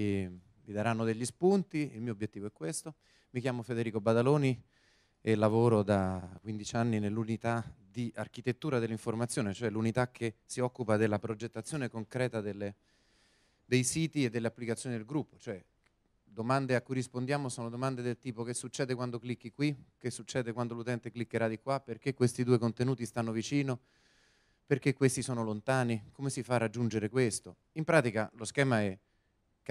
vi, vi daranno degli spunti, il mio obiettivo è questo. Mi chiamo Federico Badaloni e lavoro da 15 anni nell'unità di architettura dell'informazione, cioè l'unità che si occupa della progettazione concreta delle, dei siti e delle applicazioni del gruppo, cioè domande a cui rispondiamo sono domande del tipo che succede quando clicchi qui, che succede quando l'utente cliccherà di qua, perché questi due contenuti stanno vicino, perché questi sono lontani, come si fa a raggiungere questo. In pratica lo schema è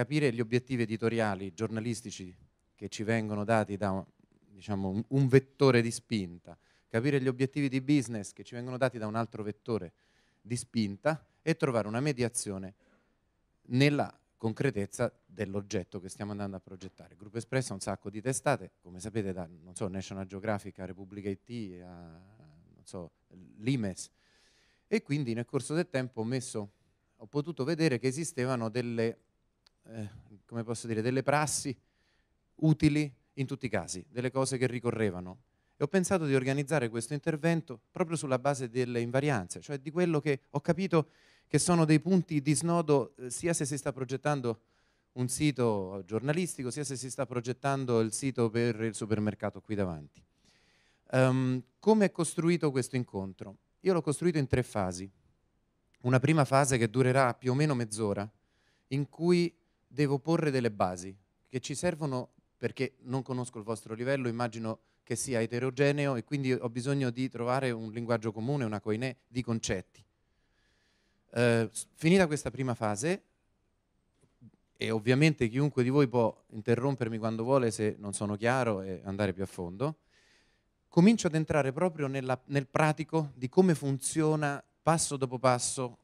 capire gli obiettivi editoriali, giornalistici che ci vengono dati da diciamo, un vettore di spinta, capire gli obiettivi di business che ci vengono dati da un altro vettore di spinta e trovare una mediazione nella concretezza dell'oggetto che stiamo andando a progettare. Gruppo Espresso ha un sacco di testate, come sapete, da so, National Geographic a Repubblica IT a so, l'IMES. E quindi nel corso del tempo ho, messo, ho potuto vedere che esistevano delle eh, come posso dire, delle prassi utili in tutti i casi, delle cose che ricorrevano. E ho pensato di organizzare questo intervento proprio sulla base delle invarianze, cioè di quello che ho capito che sono dei punti di snodo eh, sia se si sta progettando un sito giornalistico, sia se si sta progettando il sito per il supermercato qui davanti. Um, come è costruito questo incontro? Io l'ho costruito in tre fasi. Una prima fase che durerà più o meno mezz'ora, in cui devo porre delle basi che ci servono perché non conosco il vostro livello, immagino che sia eterogeneo e quindi ho bisogno di trovare un linguaggio comune, una coinè di concetti. Eh, finita questa prima fase, e ovviamente chiunque di voi può interrompermi quando vuole se non sono chiaro e andare più a fondo, comincio ad entrare proprio nella, nel pratico di come funziona passo dopo passo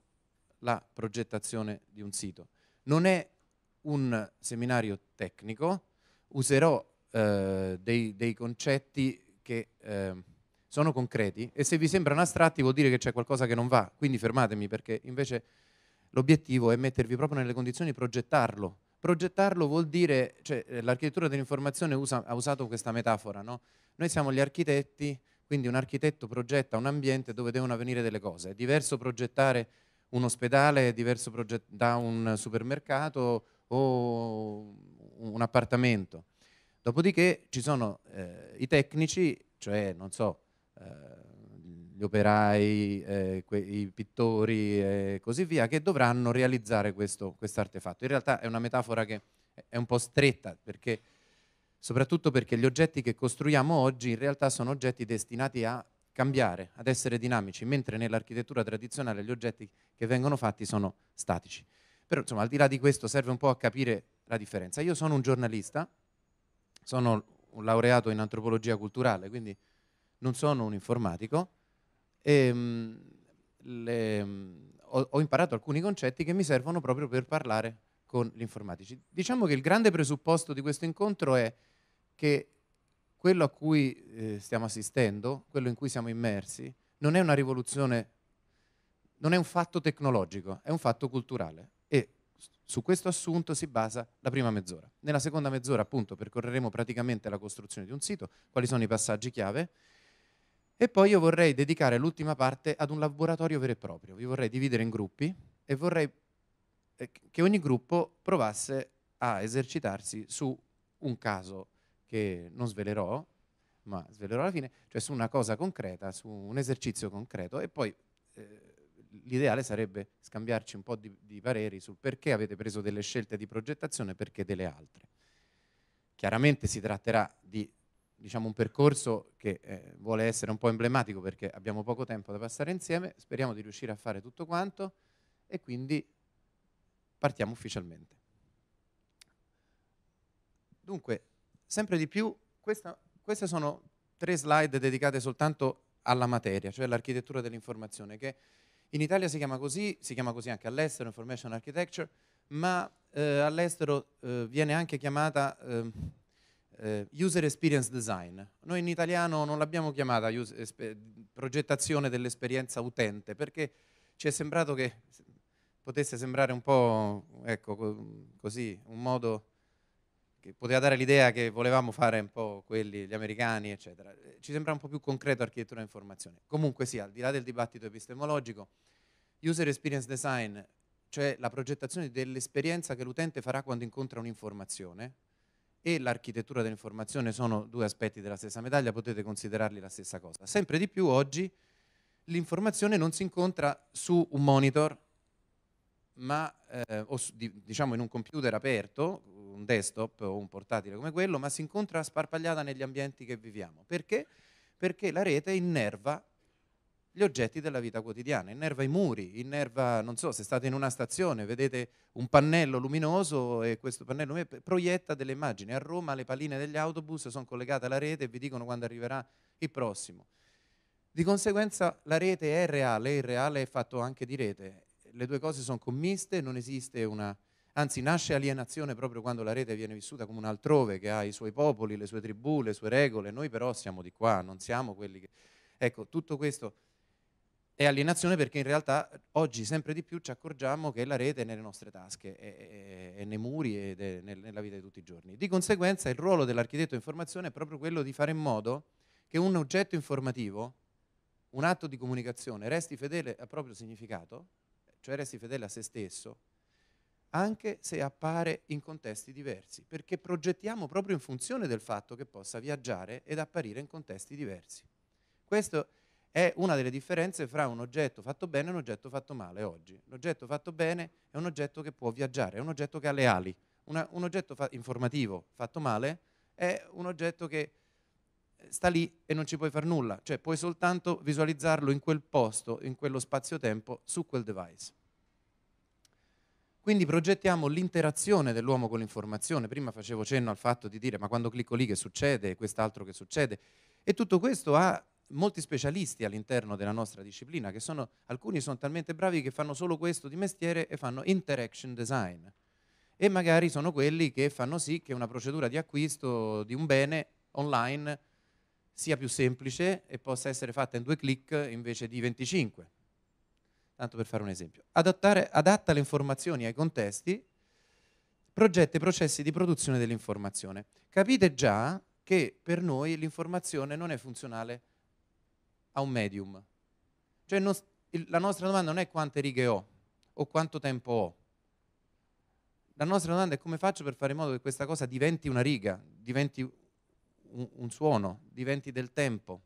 la progettazione di un sito. Non è un seminario tecnico, userò eh, dei, dei, concetti che eh, sono concreti e se vi sembrano astratti vuol dire che c'è qualcosa che non va, quindi fermatemi perché invece l'obiettivo è mettervi proprio nelle condizioni di progettarlo. Progettarlo vuol dire, cioè, eh, l'architettura dell'informazione usa, ha usato questa metafora, no? noi siamo gli architetti, quindi un architetto progetta un ambiente dove devono avvenire delle cose, è diverso progettare un ospedale, è diverso da un supermercato, o un appartamento. Dopodiché ci sono eh, i tecnici, cioè non so, eh, gli operai, eh, i pittori e così via, che dovranno realizzare questo artefatto. In realtà è una metafora che è un po' stretta, perché, soprattutto perché gli oggetti che costruiamo oggi in realtà sono oggetti destinati a cambiare, ad essere dinamici, mentre nell'architettura tradizionale gli oggetti che vengono fatti sono statici. Però insomma, al di là di questo serve un po' a capire la differenza. Io sono un giornalista, sono un laureato in antropologia culturale, quindi non sono un informatico, e, ehm, le, ho, ho imparato alcuni concetti che mi servono proprio per parlare con gli informatici. Diciamo che il grande presupposto di questo incontro è che quello a cui eh, stiamo assistendo, quello in cui siamo immersi, non è una rivoluzione, non è un fatto tecnologico, è un fatto culturale su questo assunto si basa la prima mezz'ora. Nella seconda mezz'ora appunto percorreremo praticamente la costruzione di un sito, quali sono i passaggi chiave e poi io vorrei dedicare l'ultima parte ad un laboratorio vero e proprio. Vi vorrei dividere in gruppi e vorrei eh, che ogni gruppo provasse a esercitarsi su un caso che non svelerò, ma svelerò alla fine, cioè su una cosa concreta, su un esercizio concreto e poi eh, l'ideale sarebbe scambiarci un po' di, di pareri sul perché avete preso delle scelte di progettazione e perché delle altre. Chiaramente si tratterà di diciamo, un percorso che eh, vuole essere un po' emblematico perché abbiamo poco tempo da passare insieme, speriamo di riuscire a fare tutto quanto e quindi partiamo ufficialmente. Dunque, sempre di più, questa, queste sono tre slide dedicate soltanto alla materia, cioè all'architettura dell'informazione, che in Italia si chiama così, si chiama così anche all'estero, Information Architecture, ma eh, all'estero eh, viene anche chiamata ehm, eh, User Experience Design. Noi in italiano non l'abbiamo chiamata progettazione dell'esperienza utente, perché ci è sembrato che potesse sembrare un po' ecco, così, un modo che poteva dare l'idea che volevamo fare un po' quelli, gli americani, eccetera. Eh, ci sembra un po' più concreto architettura e informazione. Comunque sì, al di là del dibattito epistemologico, user experience design, cioè la progettazione dell'esperienza che l'utente farà quando incontra un'informazione, e l'architettura dell'informazione sono due aspetti della stessa medaglia, potete considerarli la stessa cosa. Sempre di più oggi l'informazione non si incontra su un monitor ma, eh, o, diciamo in un computer aperto, un desktop o un portatile come quello, ma si incontra sparpagliata negli ambienti che viviamo. Perché? Perché la rete innerva gli oggetti della vita quotidiana, innerva i muri, innerva, non so, se state in una stazione, vedete un pannello luminoso e questo pannello proietta delle immagini. A Roma le palline degli autobus sono collegate alla rete e vi dicono quando arriverà il prossimo. Di conseguenza la rete è reale, il reale è fatto anche di rete le due cose sono commiste, non esiste una... Anzi, nasce alienazione proprio quando la rete viene vissuta come un altrove che ha i suoi popoli, le sue tribù, le sue regole. Noi però siamo di qua, non siamo quelli che... Ecco, tutto questo è alienazione perché in realtà oggi sempre di più ci accorgiamo che la rete è nelle nostre tasche, è, è, è nei muri ed è nella vita di tutti i giorni. Di conseguenza il ruolo dell'architetto informazione è proprio quello di fare in modo che un oggetto informativo, un atto di comunicazione, resti fedele al proprio significato cioè resti fedele a se stesso, anche se appare in contesti diversi, perché progettiamo proprio in funzione del fatto che possa viaggiare ed apparire in contesti diversi. Questa è una delle differenze fra un oggetto fatto bene e un oggetto fatto male oggi. L'oggetto fatto bene è un oggetto che può viaggiare, è un oggetto che ha le ali. Una, un oggetto fa informativo fatto male è un oggetto che sta lì e non ci puoi fare nulla, cioè puoi soltanto visualizzarlo in quel posto, in quello spazio-tempo, su quel device. Quindi progettiamo l'interazione dell'uomo con l'informazione. Prima facevo cenno al fatto di dire ma quando clicco lì che succede, quest'altro che succede. E tutto questo ha molti specialisti all'interno della nostra disciplina, che sono, alcuni sono talmente bravi che fanno solo questo di mestiere e fanno interaction design. E magari sono quelli che fanno sì che una procedura di acquisto di un bene online sia più semplice e possa essere fatta in due clic invece di 25. Tanto per fare un esempio. Adattare, adatta le informazioni ai contesti, progetta i processi di produzione dell'informazione. Capite già che per noi l'informazione non è funzionale a un medium. Cioè non, il, la nostra domanda non è quante righe ho o quanto tempo ho. La nostra domanda è come faccio per fare in modo che questa cosa diventi una riga, diventi un, un suono, diventi del tempo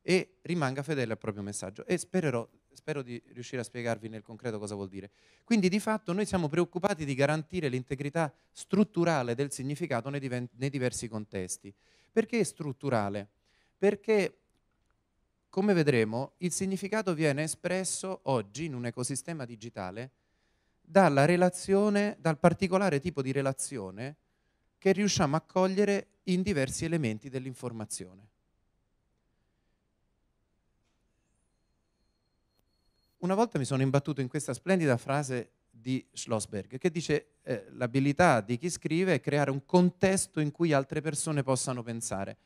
e rimanga fedele al proprio messaggio. E spererò, spero di riuscire a spiegarvi nel concreto cosa vuol dire. Quindi di fatto noi siamo preoccupati di garantire l'integrità strutturale del significato nei, diven- nei diversi contesti. Perché strutturale? Perché, come vedremo, il significato viene espresso oggi in un ecosistema digitale dalla relazione, dal particolare tipo di relazione che riusciamo a cogliere in diversi elementi dell'informazione. Una volta mi sono imbattuto in questa splendida frase di Schlossberg che dice eh, l'abilità di chi scrive è creare un contesto in cui altre persone possano pensare.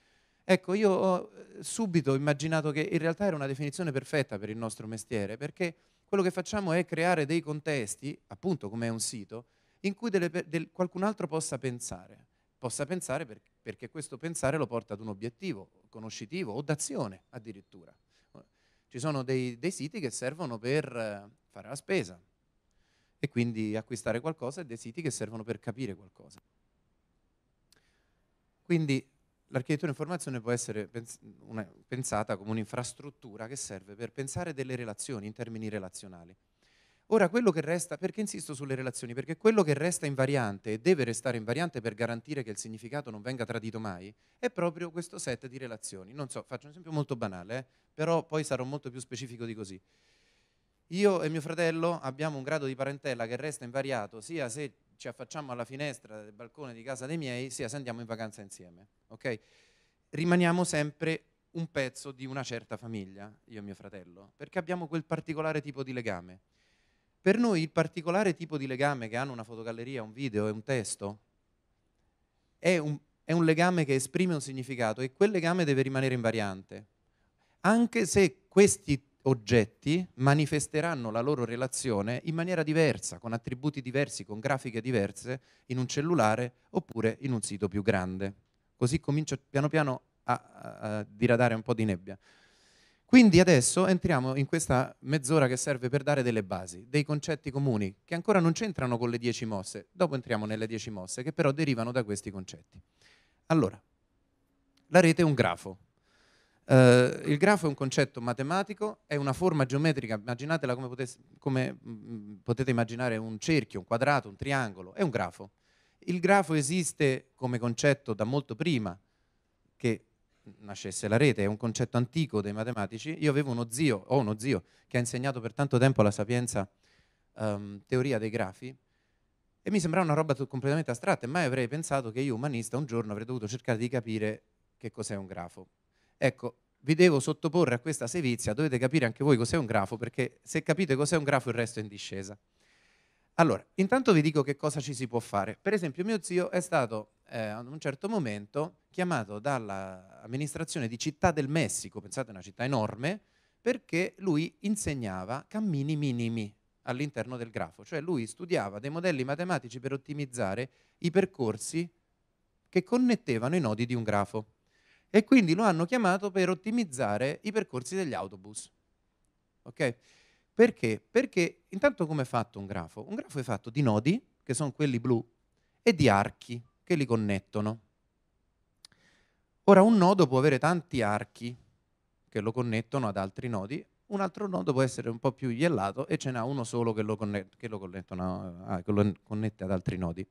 Ecco, io ho eh, subito immaginato che in realtà era una definizione perfetta per il nostro mestiere, perché quello che facciamo è creare dei contesti, appunto come è un sito, in cui delle, del, qualcun altro possa pensare possa pensare per, perché questo pensare lo porta ad un obiettivo conoscitivo o d'azione addirittura. Ci sono dei, dei siti che servono per eh, fare la spesa e quindi acquistare qualcosa e dei siti che servono per capire qualcosa. Quindi l'architettura informazione può essere pensata come un'infrastruttura che serve per pensare delle relazioni in termini relazionali. Ora quello che resta, perché insisto sulle relazioni? Perché quello che resta invariante e deve restare invariante per garantire che il significato non venga tradito mai, è proprio questo set di relazioni. Non so, faccio un esempio molto banale, eh? però poi sarò molto più specifico di così. Io e mio fratello abbiamo un grado di parentela che resta invariato sia se ci affacciamo alla finestra del balcone di casa dei miei, sia se andiamo in vacanza insieme. Okay? Rimaniamo sempre un pezzo di una certa famiglia, io e mio fratello, perché abbiamo quel particolare tipo di legame per noi il particolare tipo di legame che hanno una fotogalleria, un video e un testo è un, è un legame che esprime un significato e quel legame deve rimanere invariante, anche se questi oggetti manifesteranno la loro relazione in maniera diversa, con attributi diversi, con grafiche diverse, in un cellulare oppure in un sito più grande. Così comincio piano piano a, a, a diradare un po' di nebbia. Quindi adesso entriamo in questa mezz'ora che serve per dare delle basi, dei concetti comuni, che ancora non c'entrano con le dieci mosse, dopo entriamo nelle dieci mosse, che però derivano da questi concetti. Allora, la rete è un grafo. Uh, il grafo è un concetto matematico, è una forma geometrica, immaginatela come, potesse, come mh, mm, mm, potete immaginare un cerchio, un quadrato, un triangolo, è un grafo. Il grafo esiste come concetto da molto prima, che nascesse la rete, è un concetto antico dei matematici. Io avevo uno zio, ho uno zio, che ha insegnato per tanto tempo la sapienza um, teoria dei grafi, e mi sembrava una roba completamente astratta, e mai avrei pensato che io, umanista, un giorno avrei dovuto cercare di capire che cos'è un grafo. Ecco, vi devo sottoporre a questa sevizia, dovete capire anche voi cos'è un grafo, perché se capite cos'è un grafo il resto è in discesa. Allora, intanto vi dico che cosa ci si può fare. Per esempio, mio zio è stato eh, ad un certo momento chiamato dall'amministrazione di Città del Messico, pensate una città enorme, perché lui insegnava cammini minimi all'interno del grafo, cioè lui studiava dei modelli matematici per ottimizzare i percorsi che connettevano i nodi di un grafo e quindi lo hanno chiamato per ottimizzare i percorsi degli autobus. Okay? Perché? Perché intanto come è fatto un grafo? Un grafo è fatto di nodi, che sono quelli blu, e di archi che li connettono. Ora un nodo può avere tanti archi che lo connettono ad altri nodi, un altro nodo può essere un po' più iellato e ce n'ha uno solo che lo, connet- che lo, ah, che lo connette ad altri nodi.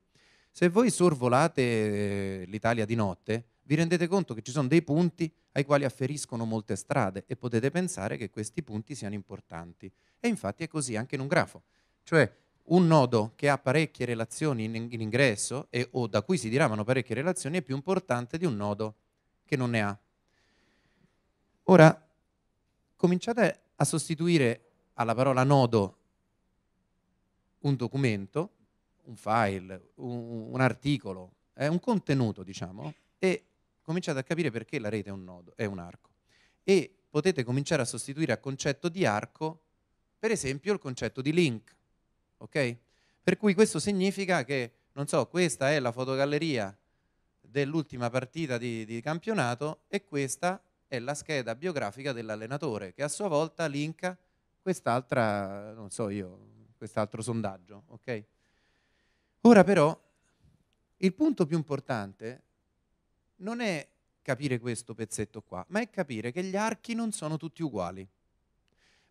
Se voi sorvolate eh, l'Italia di notte, vi rendete conto che ci sono dei punti ai quali afferiscono molte strade e potete pensare che questi punti siano importanti. E infatti è così anche in un grafo. Cioè un nodo che ha parecchie relazioni in, ingresso e, o da cui si diramano parecchie relazioni è più importante di un nodo che non ne ha. Ora, cominciate a sostituire alla parola nodo un documento, un file, un, un articolo, eh, un contenuto, diciamo, e cominciate a capire perché la rete è un nodo, è un arco. E potete cominciare a sostituire al concetto di arco, per esempio, il concetto di link. Ok? Per cui questo significa che, non so, questa è la fotogalleria dell'ultima partita di, di campionato e questa è la scheda biografica dell'allenatore che a sua volta linka quest'altra, non so io, quest'altro sondaggio, ok? Ora però il punto più importante non è capire questo pezzetto qua, ma è capire che gli archi non sono tutti uguali.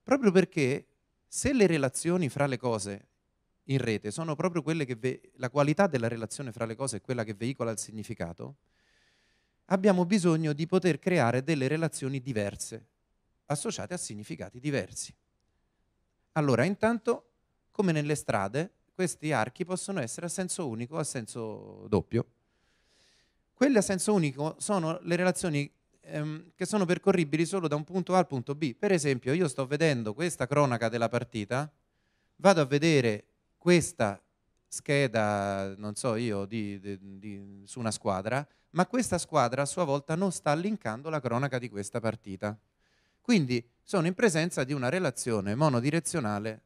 Proprio perché se le relazioni fra le cose in rete sono proprio quelle che ve- la qualità della relazione fra le cose è quella che veicola il significato, abbiamo bisogno di poter creare delle relazioni diverse, associate a significati diversi. Allora, intanto, come nelle strade, questi archi possono essere a senso unico o a senso doppio. Quelle a senso unico sono le relazioni ehm, che sono percorribili solo da un punto A al punto B. Per esempio, io sto vedendo questa cronaca della partita, vado a vedere questa scheda, non so io, di, di, di, su una squadra, ma questa squadra a sua volta non sta linkando la cronaca di questa partita. Quindi sono in presenza di una relazione monodirezionale,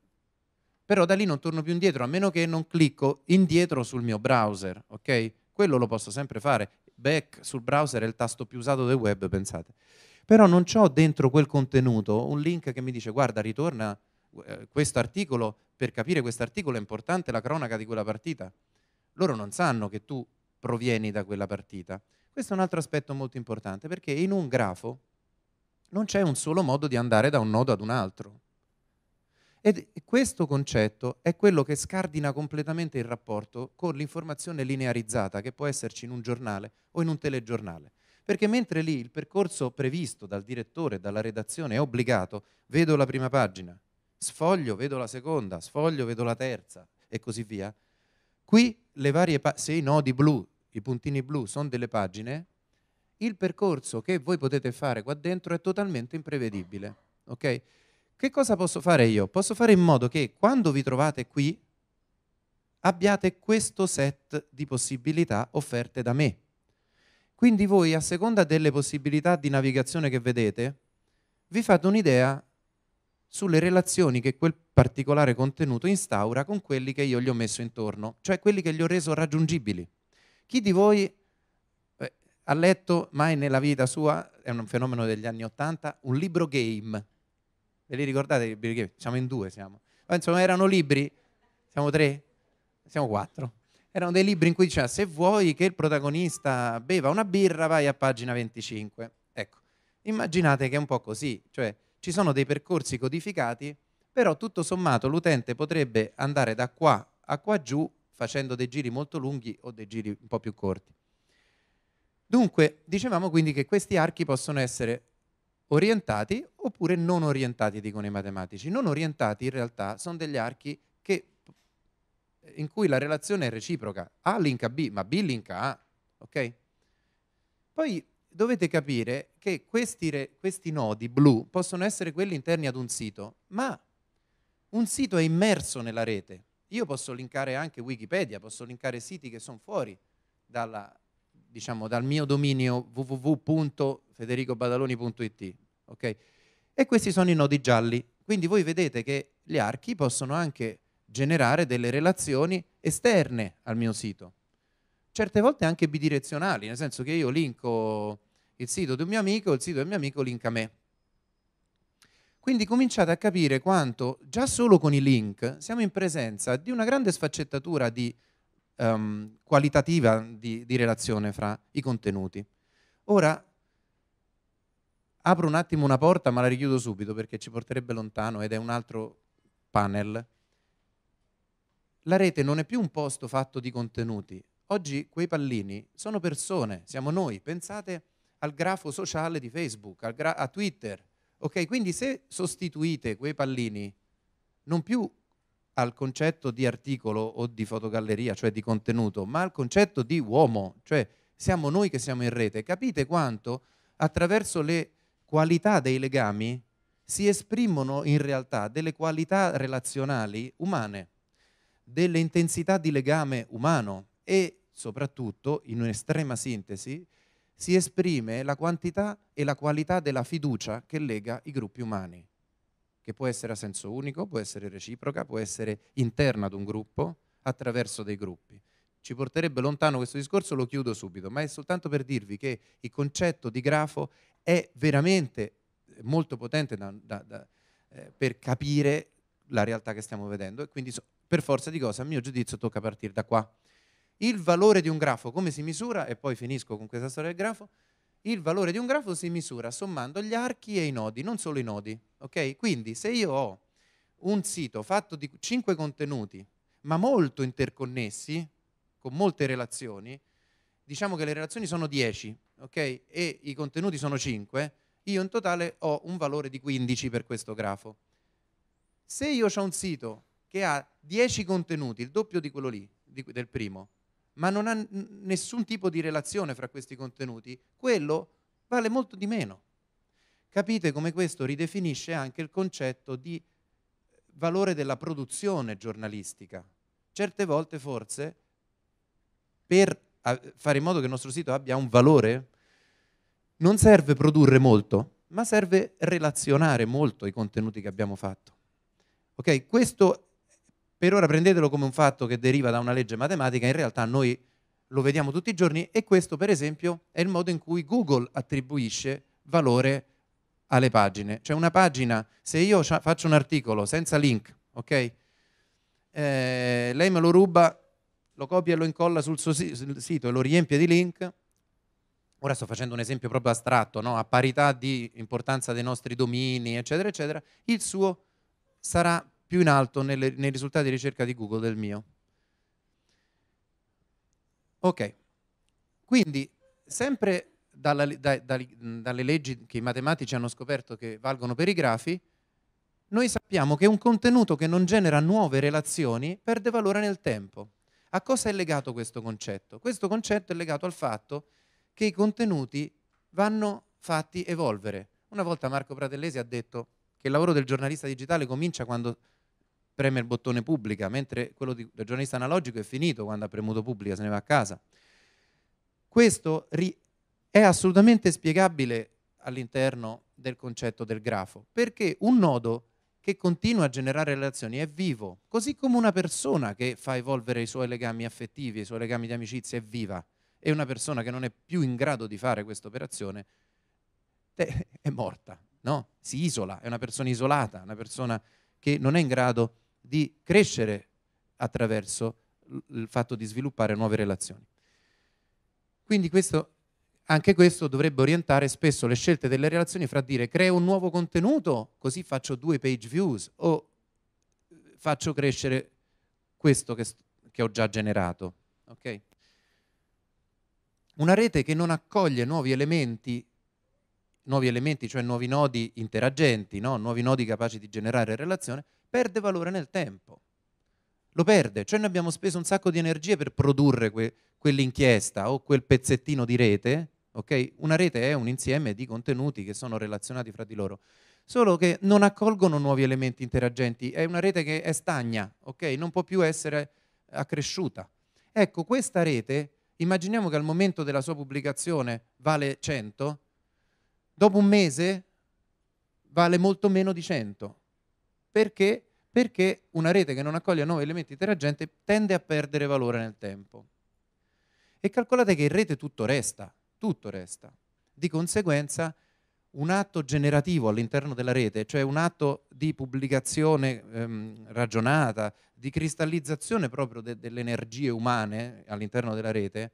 però da lì non torno più indietro, a meno che non clicco indietro sul mio browser, ok? Quello lo posso sempre fare. Back sul browser è il tasto più usato del web, pensate. Però non ho dentro quel contenuto un link che mi dice guarda, ritorna eh, questo articolo per capire questo articolo è importante la cronaca di quella partita. Loro non sanno che tu provieni da quella partita. Questo è un altro aspetto molto importante perché in un grafo non c'è un solo modo di andare da un nodo ad un altro. E questo concetto è quello che scardina completamente il rapporto con l'informazione linearizzata che può esserci in un giornale o in un telegiornale. Perché mentre lì il percorso previsto dal direttore, dalla redazione è obbligato, vedo la prima pagina, sfoglio, vedo la seconda, sfoglio, vedo la terza e così via. Qui le varie pa- se i nodi blu, i puntini blu sono delle pagine, il percorso che voi potete fare qua dentro è totalmente imprevedibile. Okay? Che cosa posso fare io? Posso fare in modo che quando vi trovate qui abbiate questo set di possibilità offerte da me. Quindi voi, a seconda delle possibilità di navigazione che vedete, vi fate un'idea sulle relazioni che quel particolare contenuto instaura con quelli che io gli ho messo intorno, cioè quelli che gli ho reso raggiungibili. Chi di voi eh, ha letto mai nella vita sua, è un fenomeno degli anni Ottanta, un libro game? Ve li ricordate i libri game? Siamo in due, siamo. Ma insomma, erano libri, siamo tre, siamo quattro. Erano dei libri in cui diceva se vuoi che il protagonista beva una birra vai a pagina 25. Ecco, immaginate che è un po' così, cioè ci sono dei percorsi codificati, però tutto sommato l'utente potrebbe andare da qua a qua giù facendo dei giri molto lunghi o dei giri un po' più corti. Dunque, dicevamo quindi che questi archi possono essere orientati oppure non orientati, dicono i matematici. Non orientati in realtà sono degli archi che, in cui la relazione è reciproca. A linka B, ma B linka A, ok? Poi dovete capire che questi, re, questi nodi blu possono essere quelli interni ad un sito, ma un sito è immerso nella rete. Io posso linkare anche Wikipedia, posso linkare siti che sono fuori dalla, diciamo, dal mio dominio www.federicobadaloni.it. Okay? E questi sono i nodi gialli. Quindi voi vedete che gli archi possono anche generare delle relazioni esterne al mio sito certe volte anche bidirezionali, nel senso che io linko il sito di un mio amico, il sito del mio amico linka me. Quindi cominciate a capire quanto già solo con i link siamo in presenza di una grande sfaccettatura di, um, qualitativa di, di relazione fra i contenuti. Ora apro un attimo una porta ma la richiudo subito perché ci porterebbe lontano ed è un altro panel. La rete non è più un posto fatto di contenuti, Oggi quei pallini sono persone, siamo noi. Pensate al grafo sociale di Facebook, gra- a Twitter. Ok, quindi se sostituite quei pallini non più al concetto di articolo o di fotogalleria, cioè di contenuto, ma al concetto di uomo, cioè siamo noi che siamo in rete. Capite quanto attraverso le qualità dei legami si esprimono in realtà delle qualità relazionali umane, delle intensità di legame umano e soprattutto, in un'estrema sintesi, si esprime la quantità e la qualità della fiducia che lega i gruppi umani, che può essere a senso unico, può essere reciproca, può essere interna ad un gruppo, attraverso dei gruppi. Ci porterebbe lontano questo discorso, lo chiudo subito, ma è soltanto per dirvi che il concetto di grafo è veramente molto potente da, da, da, eh, per capire la realtà che stiamo vedendo e quindi so, per forza di cosa, a mio giudizio, tocca partire da qua. Il valore di un grafo come si misura? E poi finisco con questa storia del grafo. Il valore di un grafo si misura sommando gli archi e i nodi, non solo i nodi. Okay? Quindi se io ho un sito fatto di 5 contenuti, ma molto interconnessi, con molte relazioni, diciamo che le relazioni sono 10 okay? e i contenuti sono 5, io in totale ho un valore di 15 per questo grafo. Se io ho un sito che ha 10 contenuti, il doppio di quello lì, di, del primo, ma non ha n- nessun tipo di relazione fra questi contenuti, quello vale molto di meno. Capite come questo ridefinisce anche il concetto di eh, valore della produzione giornalistica. Certe volte forse per fare in modo che il nostro sito abbia un valore non serve produrre molto, ma serve relazionare molto i contenuti che abbiamo fatto. Ok, questo per ora prendetelo come un fatto che deriva da una legge matematica, in realtà noi lo vediamo tutti i giorni e questo per esempio è il modo in cui Google attribuisce valore alle pagine. Cioè una pagina, se io faccio un articolo senza link, ok? Eh, lei me lo ruba, lo copia e lo incolla sul suo sito e lo riempie di link. Ora sto facendo un esempio proprio astratto, no? a parità di importanza dei nostri domini, eccetera, eccetera, il suo sarà più in alto nelle, nei risultati di ricerca di Google del mio. Ok, quindi sempre dalla, da, da, dalle leggi che i matematici hanno scoperto che valgono per i grafi, noi sappiamo che un contenuto che non genera nuove relazioni perde valore nel tempo. A cosa è legato questo concetto? Questo concetto è legato al fatto che i contenuti vanno fatti evolvere. Una volta Marco Pratellesi ha detto che il lavoro del giornalista digitale comincia quando preme il bottone pubblica, mentre quello di, del giornalista analogico è finito quando ha premuto pubblica, se ne va a casa. Questo ri, è assolutamente spiegabile all'interno del concetto del grafo, perché un nodo che continua a generare relazioni è vivo, così come una persona che fa evolvere i suoi legami affettivi, i suoi legami di amicizia è viva, e una persona che non è più in grado di fare questa operazione è morta, no? si isola, è una persona isolata, una persona che non è in grado di di crescere attraverso il fatto di sviluppare nuove relazioni. Quindi questo, anche questo dovrebbe orientare spesso le scelte delle relazioni fra dire creo un nuovo contenuto, così faccio due page views o faccio crescere questo che, che ho già generato. Okay? Una rete che non accoglie nuovi elementi nuovi elementi, cioè nuovi nodi interagenti, no? nuovi nodi capaci di generare relazione, perde valore nel tempo. Lo perde, cioè noi abbiamo speso un sacco di energie per produrre que- quell'inchiesta o quel pezzettino di rete, okay? Una rete è un insieme di contenuti che sono relazionati fra di loro, solo che non accolgono nuovi elementi interagenti, è una rete che è stagna, okay? Non può più essere accresciuta. Ecco, questa rete, immaginiamo che al momento della sua pubblicazione vale 100, dopo un mese vale molto meno di 100. Perché? Perché una rete che non accoglie nuovi elementi interagenti tende a perdere valore nel tempo. E calcolate che in rete tutto resta, tutto resta. Di conseguenza un atto generativo all'interno della rete, cioè un atto di pubblicazione ehm, ragionata, di cristallizzazione proprio de- delle energie umane all'interno della rete,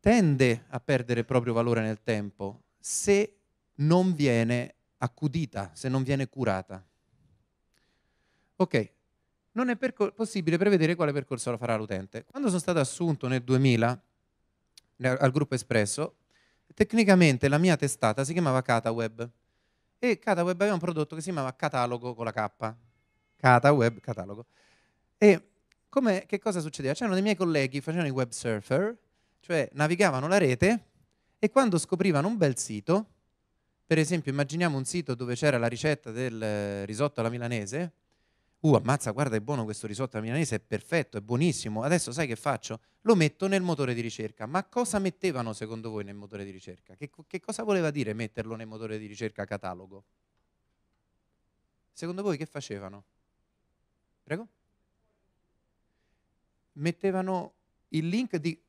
tende a perdere proprio valore nel tempo, se non viene accudita, se non viene curata. Ok, non è percor- possibile prevedere quale percorso lo farà l'utente. Quando sono stato assunto nel 2000 al gruppo Espresso, tecnicamente la mia testata si chiamava CataWeb e CataWeb aveva un prodotto che si chiamava Catalogo con la K. CataWeb, catalogo. E che cosa succedeva? C'erano dei miei colleghi che facevano i web surfer, cioè navigavano la rete e quando scoprivano un bel sito, per esempio immaginiamo un sito dove c'era la ricetta del eh, risotto alla milanese, uh ammazza guarda è buono questo risotto alla milanese, è perfetto, è buonissimo, adesso sai che faccio? Lo metto nel motore di ricerca, ma cosa mettevano secondo voi nel motore di ricerca? Che, che cosa voleva dire metterlo nel motore di ricerca catalogo? Secondo voi che facevano? Prego? Mettevano il link di...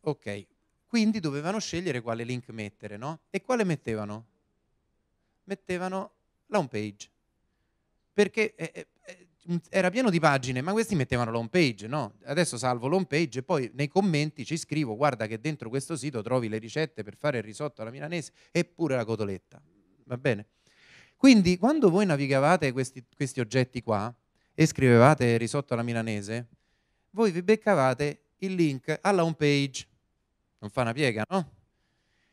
Ok, quindi dovevano scegliere quale link mettere, no? E quale mettevano? Mettevano la home page. Perché eh, eh, eh, era pieno di pagine, ma questi mettevano la home page, no? Adesso salvo l'home page e poi nei commenti ci scrivo guarda che dentro questo sito trovi le ricette per fare il risotto alla milanese e pure la cotoletta. Va bene? Quindi quando voi navigavate questi, questi oggetti qua e scrivevate risotto alla milanese, voi vi beccavate il link alla home page non fa una piega, no?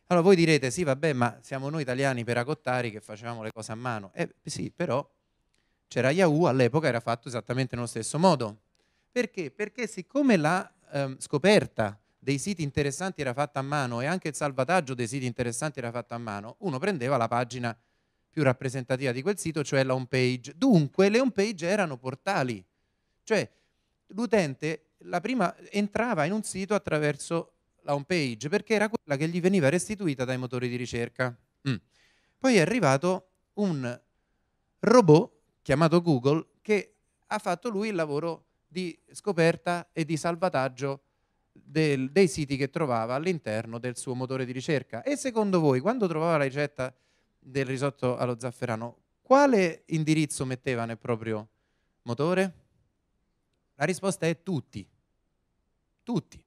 Allora voi direte, sì, vabbè, ma siamo noi italiani peracottari che facevamo le cose a mano. Eh sì, però c'era Yahoo, all'epoca era fatto esattamente nello stesso modo. Perché? Perché siccome la ehm, scoperta dei siti interessanti era fatta a mano e anche il salvataggio dei siti interessanti era fatto a mano, uno prendeva la pagina più rappresentativa di quel sito, cioè la home page. Dunque le home page erano portali. Cioè l'utente la prima entrava in un sito attraverso la home page perché era quella che gli veniva restituita dai motori di ricerca. Mm. Poi è arrivato un robot chiamato Google che ha fatto lui il lavoro di scoperta e di salvataggio del, dei siti che trovava all'interno del suo motore di ricerca. E secondo voi, quando trovava la ricetta del risotto allo zafferano, quale indirizzo metteva nel proprio motore? La risposta è tutti. Tutti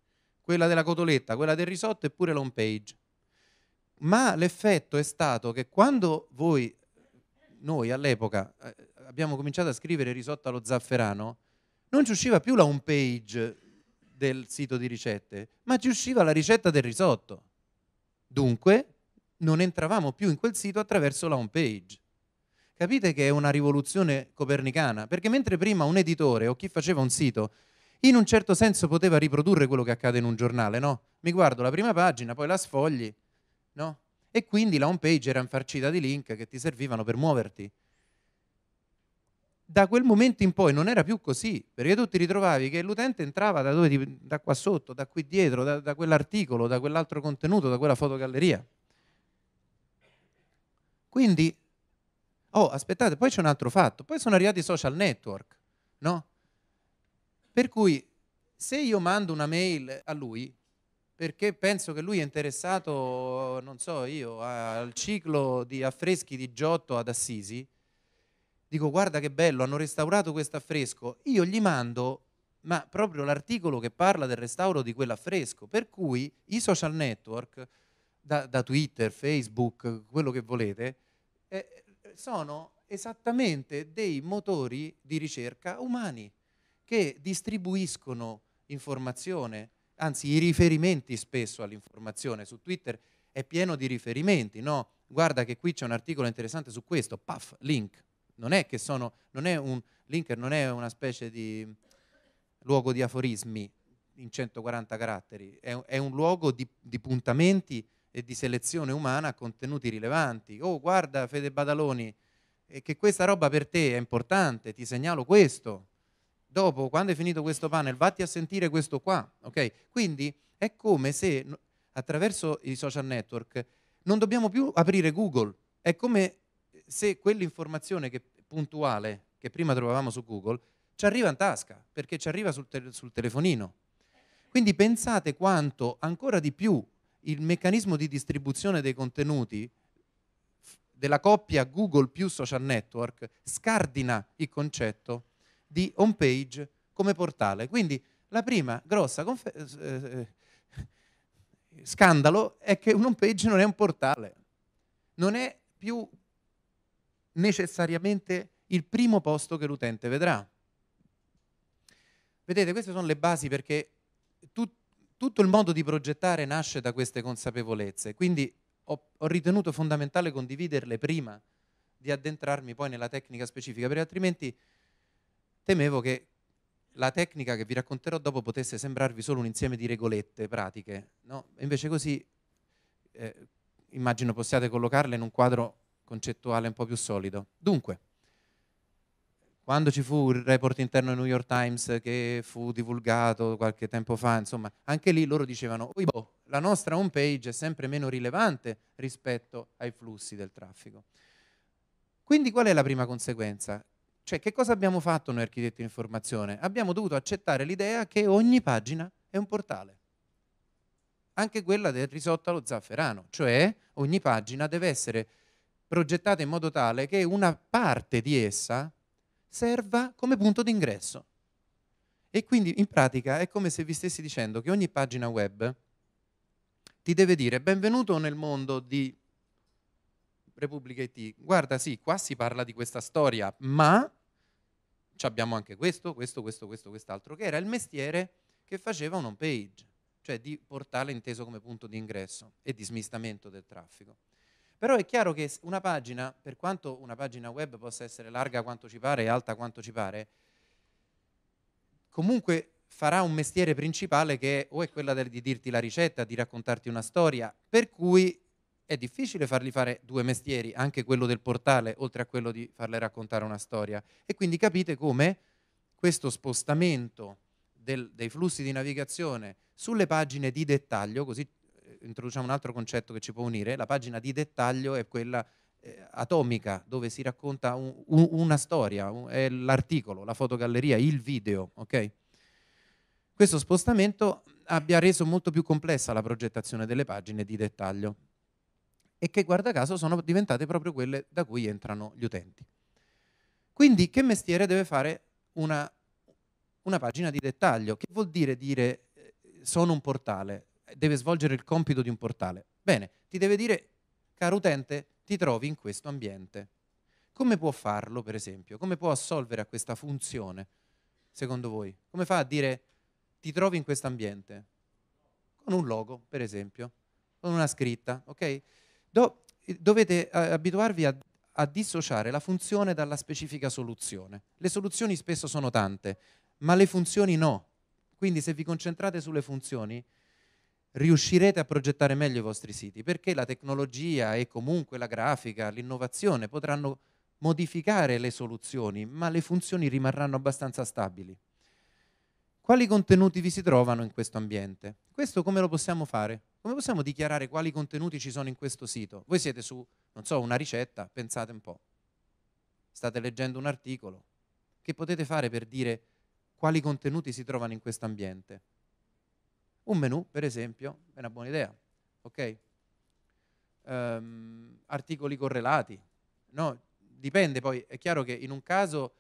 quella della cotoletta, quella del risotto e pure l'home page. Ma l'effetto è stato che quando voi, noi all'epoca, eh, abbiamo cominciato a scrivere risotto allo zafferano, non ci usciva più la home page del sito di ricette, ma ci usciva la ricetta del risotto. Dunque, non entravamo più in quel sito attraverso la home page. Capite che è una rivoluzione copernicana, perché mentre prima un editore o chi faceva un sito in un certo senso poteva riprodurre quello che accade in un giornale, no? Mi guardo la prima pagina, poi la sfogli, no? E quindi la home page era infarcita di link che ti servivano per muoverti. Da quel momento in poi non era più così, perché tu ti ritrovavi che l'utente entrava da, ti, da qua sotto, da qui dietro, da, da quell'articolo, da quell'altro contenuto, da quella fotogalleria. Quindi, oh, aspettate, poi c'è un altro fatto. Poi sono arrivati i social network, no? Per cui se io mando una mail a lui, perché penso che lui è interessato, non so io, al ciclo di affreschi di Giotto ad Assisi, dico guarda che bello, hanno restaurato questo affresco, io gli mando ma proprio l'articolo che parla del restauro di quell'affresco, per cui i social network, da, da Twitter, Facebook, quello che volete, eh, sono esattamente dei motori di ricerca umani che distribuiscono informazione, anzi i riferimenti spesso all'informazione. Su Twitter è pieno di riferimenti, no? Guarda che qui c'è un articolo interessante su questo, paf, link. Non è che sono, non è un, link non è una specie di luogo di aforismi in 140 caratteri, è, è un luogo di, di puntamenti e di selezione umana a contenuti rilevanti. Oh, guarda Fede Badaloni, che questa roba per te è importante, ti segnalo questo dopo, quando hai finito questo panel, vatti a sentire questo qua, ok? Quindi è come se attraverso i social network non dobbiamo più aprire Google, è come se quell'informazione che, puntuale che prima trovavamo su Google ci arriva in tasca, perché ci arriva sul, te- sul telefonino. Quindi pensate quanto ancora di più il meccanismo di distribuzione dei contenuti della coppia Google più social network scardina il concetto di home page come portale. Quindi la prima grossa eh, eh, scandalo è che un home page non è un portale, non è più necessariamente il primo posto che l'utente vedrà. Vedete, queste sono le basi perché tut tutto il modo di progettare nasce da queste consapevolezze, quindi ho, ho ritenuto fondamentale condividerle prima di addentrarmi poi nella tecnica specifica, perché altrimenti temevo che la tecnica che vi racconterò dopo potesse sembrarvi solo un insieme di regolette pratiche, no? invece così eh, immagino possiate collocarle in un quadro concettuale un po' più solido. Dunque, quando ci fu il report interno del New York Times che fu divulgato qualche tempo fa, insomma, anche lì loro dicevano, boh, la nostra home page è sempre meno rilevante rispetto ai flussi del traffico. Quindi qual è la prima conseguenza? Cioè, che cosa abbiamo fatto noi architetti di informazione? Abbiamo dovuto accettare l'idea che ogni pagina è un portale. Anche quella del risotto allo zafferano, cioè ogni pagina deve essere progettata in modo tale che una parte di essa serva come punto d'ingresso. E quindi in pratica è come se vi stessi dicendo che ogni pagina web ti deve dire benvenuto nel mondo di Repubblica IT. Guarda, sì, qua si parla di questa storia, ma abbiamo anche questo, questo, questo, questo, quest'altro, che era il mestiere che faceva un home page, cioè di portale inteso come punto di ingresso e di smistamento del traffico. Però è chiaro che una pagina, per quanto una pagina web possa essere larga quanto ci pare e alta quanto ci pare, comunque farà un mestiere principale che o è quella di dirti la ricetta, di raccontarti una storia, per cui è difficile fargli fare due mestieri, anche quello del portale, oltre a quello di farle raccontare una storia. E quindi capite come questo spostamento del, dei flussi di navigazione sulle pagine di dettaglio, così eh, introduciamo un altro concetto che ci può unire, la pagina di dettaglio è quella eh, atomica dove si racconta un, un, una storia, un, è l'articolo, la fotogalleria, il video, ok? Questo spostamento abbia reso molto più complessa la progettazione delle pagine di dettaglio e che guarda caso sono diventate proprio quelle da cui entrano gli utenti. Quindi che mestiere deve fare una, una pagina di dettaglio? Che vuol dire dire eh, sono un portale, deve svolgere il compito di un portale? Bene, ti deve dire, caro utente, ti trovi in questo ambiente. Come può farlo, per esempio? Come può assolvere a questa funzione, secondo voi? Come fa a dire ti trovi in questo ambiente? Con un logo, per esempio, con una scritta, ok? Do, dovete eh, abituarvi a, a dissociare la funzione dalla specifica soluzione. Le soluzioni spesso sono tante, ma le funzioni no. Quindi se vi concentrate sulle funzioni, riuscirete a progettare meglio i vostri siti, perché la tecnologia e comunque la grafica, l'innovazione potranno modificare le soluzioni, ma le funzioni rimarranno abbastanza stabili quali contenuti vi si trovano in questo ambiente. Questo come lo possiamo fare? Come possiamo dichiarare quali contenuti ci sono in questo sito? Voi siete su, non so, una ricetta, pensate un po'. State leggendo un articolo. Che potete fare per dire quali contenuti si trovano in questo ambiente? Un menu, per esempio, è una buona idea. Ok? Um, articoli correlati. No, dipende poi, è chiaro che in un caso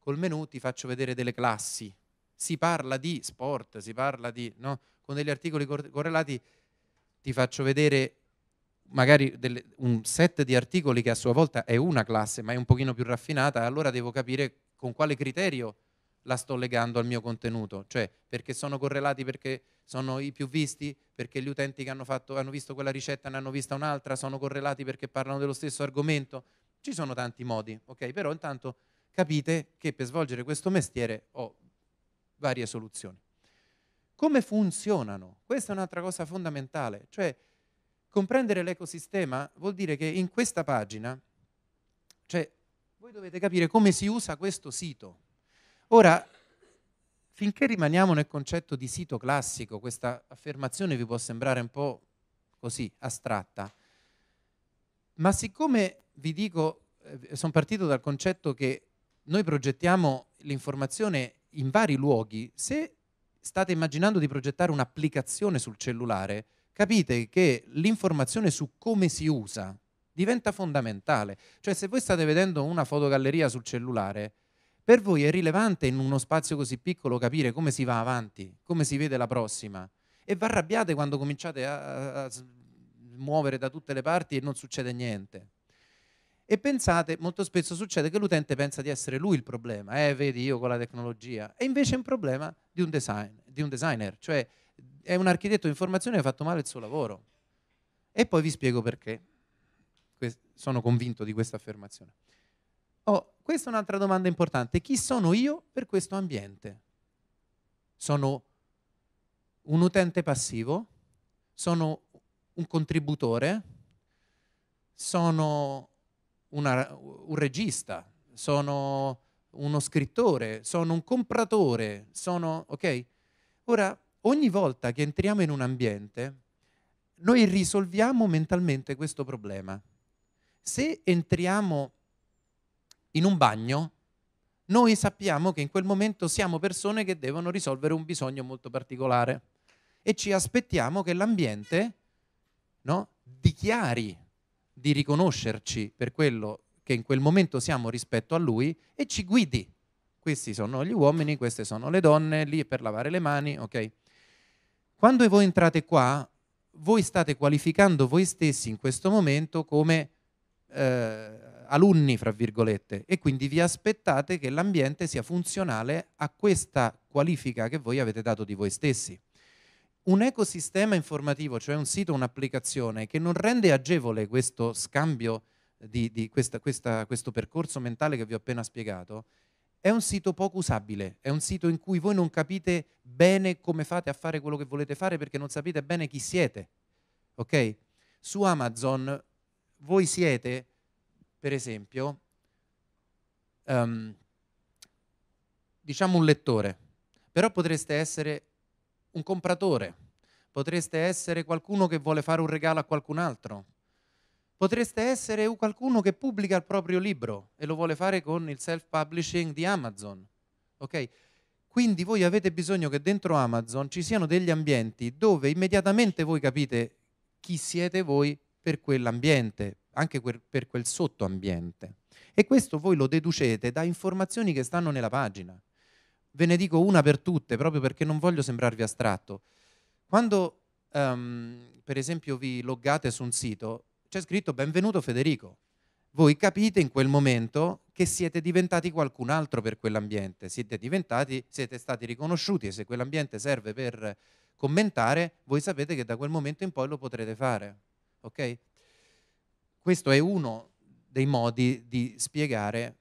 col menu ti faccio vedere delle classi, si parla di sport, si parla di... No? Con degli articoli correlati ti faccio vedere magari delle, un set di articoli che a sua volta è una classe, ma è un pochino più raffinata, allora devo capire con quale criterio la sto legando al mio contenuto, cioè perché sono correlati, perché sono i più visti, perché gli utenti che hanno, fatto, hanno visto quella ricetta ne hanno vista un'altra, sono correlati perché parlano dello stesso argomento, ci sono tanti modi, ok? Però intanto capite che per svolgere questo mestiere ho varie soluzioni. Come funzionano? Questa è un'altra cosa fondamentale, cioè comprendere l'ecosistema vuol dire che in questa pagina, cioè voi dovete capire come si usa questo sito. Ora, finché rimaniamo nel concetto di sito classico, questa affermazione vi può sembrare un po' così astratta, ma siccome vi dico, eh, sono partito dal concetto che noi progettiamo l'informazione in vari luoghi, se state immaginando di progettare un'applicazione sul cellulare, capite che l'informazione su come si usa diventa fondamentale. Cioè se voi state vedendo una fotogalleria sul cellulare, per voi è rilevante in uno spazio così piccolo capire come si va avanti, come si vede la prossima. E vi arrabbiate quando cominciate a, a, a muovere da tutte le parti e non succede niente. E pensate, molto spesso succede che l'utente pensa di essere lui il problema, eh, vedi io con la tecnologia, e invece è un problema di un, design, di un designer, cioè è un architetto di informazione che ha fatto male il suo lavoro. E poi vi spiego perché, Quest sono convinto di questa affermazione. Oh, questa è un'altra domanda importante, chi sono io per questo ambiente? Sono un utente passivo? Sono un contributore? Sono una, un regista, sono uno scrittore, sono un compratore, sono... ok? Ora, ogni volta che entriamo in un ambiente, noi risolviamo mentalmente questo problema. Se entriamo in un bagno, noi sappiamo che in quel momento siamo persone che devono risolvere un bisogno molto particolare e ci aspettiamo che l'ambiente no, dichiari di riconoscerci per quello che in quel momento siamo rispetto a Lui e ci guidi. Questi sono gli uomini, queste sono le donne, lì per lavare le mani, ok? Quando voi entrate qua, voi state qualificando voi stessi in questo momento come eh, alunni, fra virgolette, e quindi vi aspettate che l'ambiente sia funzionale a questa qualifica che voi avete dato di voi stessi un ecosistema informativo, cioè un sito, un'applicazione che non rende agevole questo scambio di, di questa, questa, questo percorso mentale che vi ho appena spiegato, è un sito poco usabile, è un sito in cui voi non capite bene come fate a fare quello che volete fare perché non sapete bene chi siete. Ok? Su Amazon voi siete, per esempio, um, diciamo un lettore, però potreste essere un compratore, potreste essere qualcuno che vuole fare un regalo a qualcun altro, potreste essere qualcuno che pubblica il proprio libro e lo vuole fare con il self-publishing di Amazon. Okay? Quindi voi avete bisogno che dentro Amazon ci siano degli ambienti dove immediatamente voi capite chi siete voi per quell'ambiente, anche per quel sottoambiente. E questo voi lo deducete da informazioni che stanno nella pagina ve ne dico una per tutte, proprio perché non voglio sembrarvi astratto. Quando, um, per esempio, vi loggate su un sito, c'è scritto Benvenuto Federico. Voi capite in quel momento che siete diventati qualcun altro per quell'ambiente, siete, siete stati riconosciuti e se quell'ambiente serve per commentare, voi sapete che da quel momento in poi lo potrete fare. Okay? Questo è uno dei modi di spiegare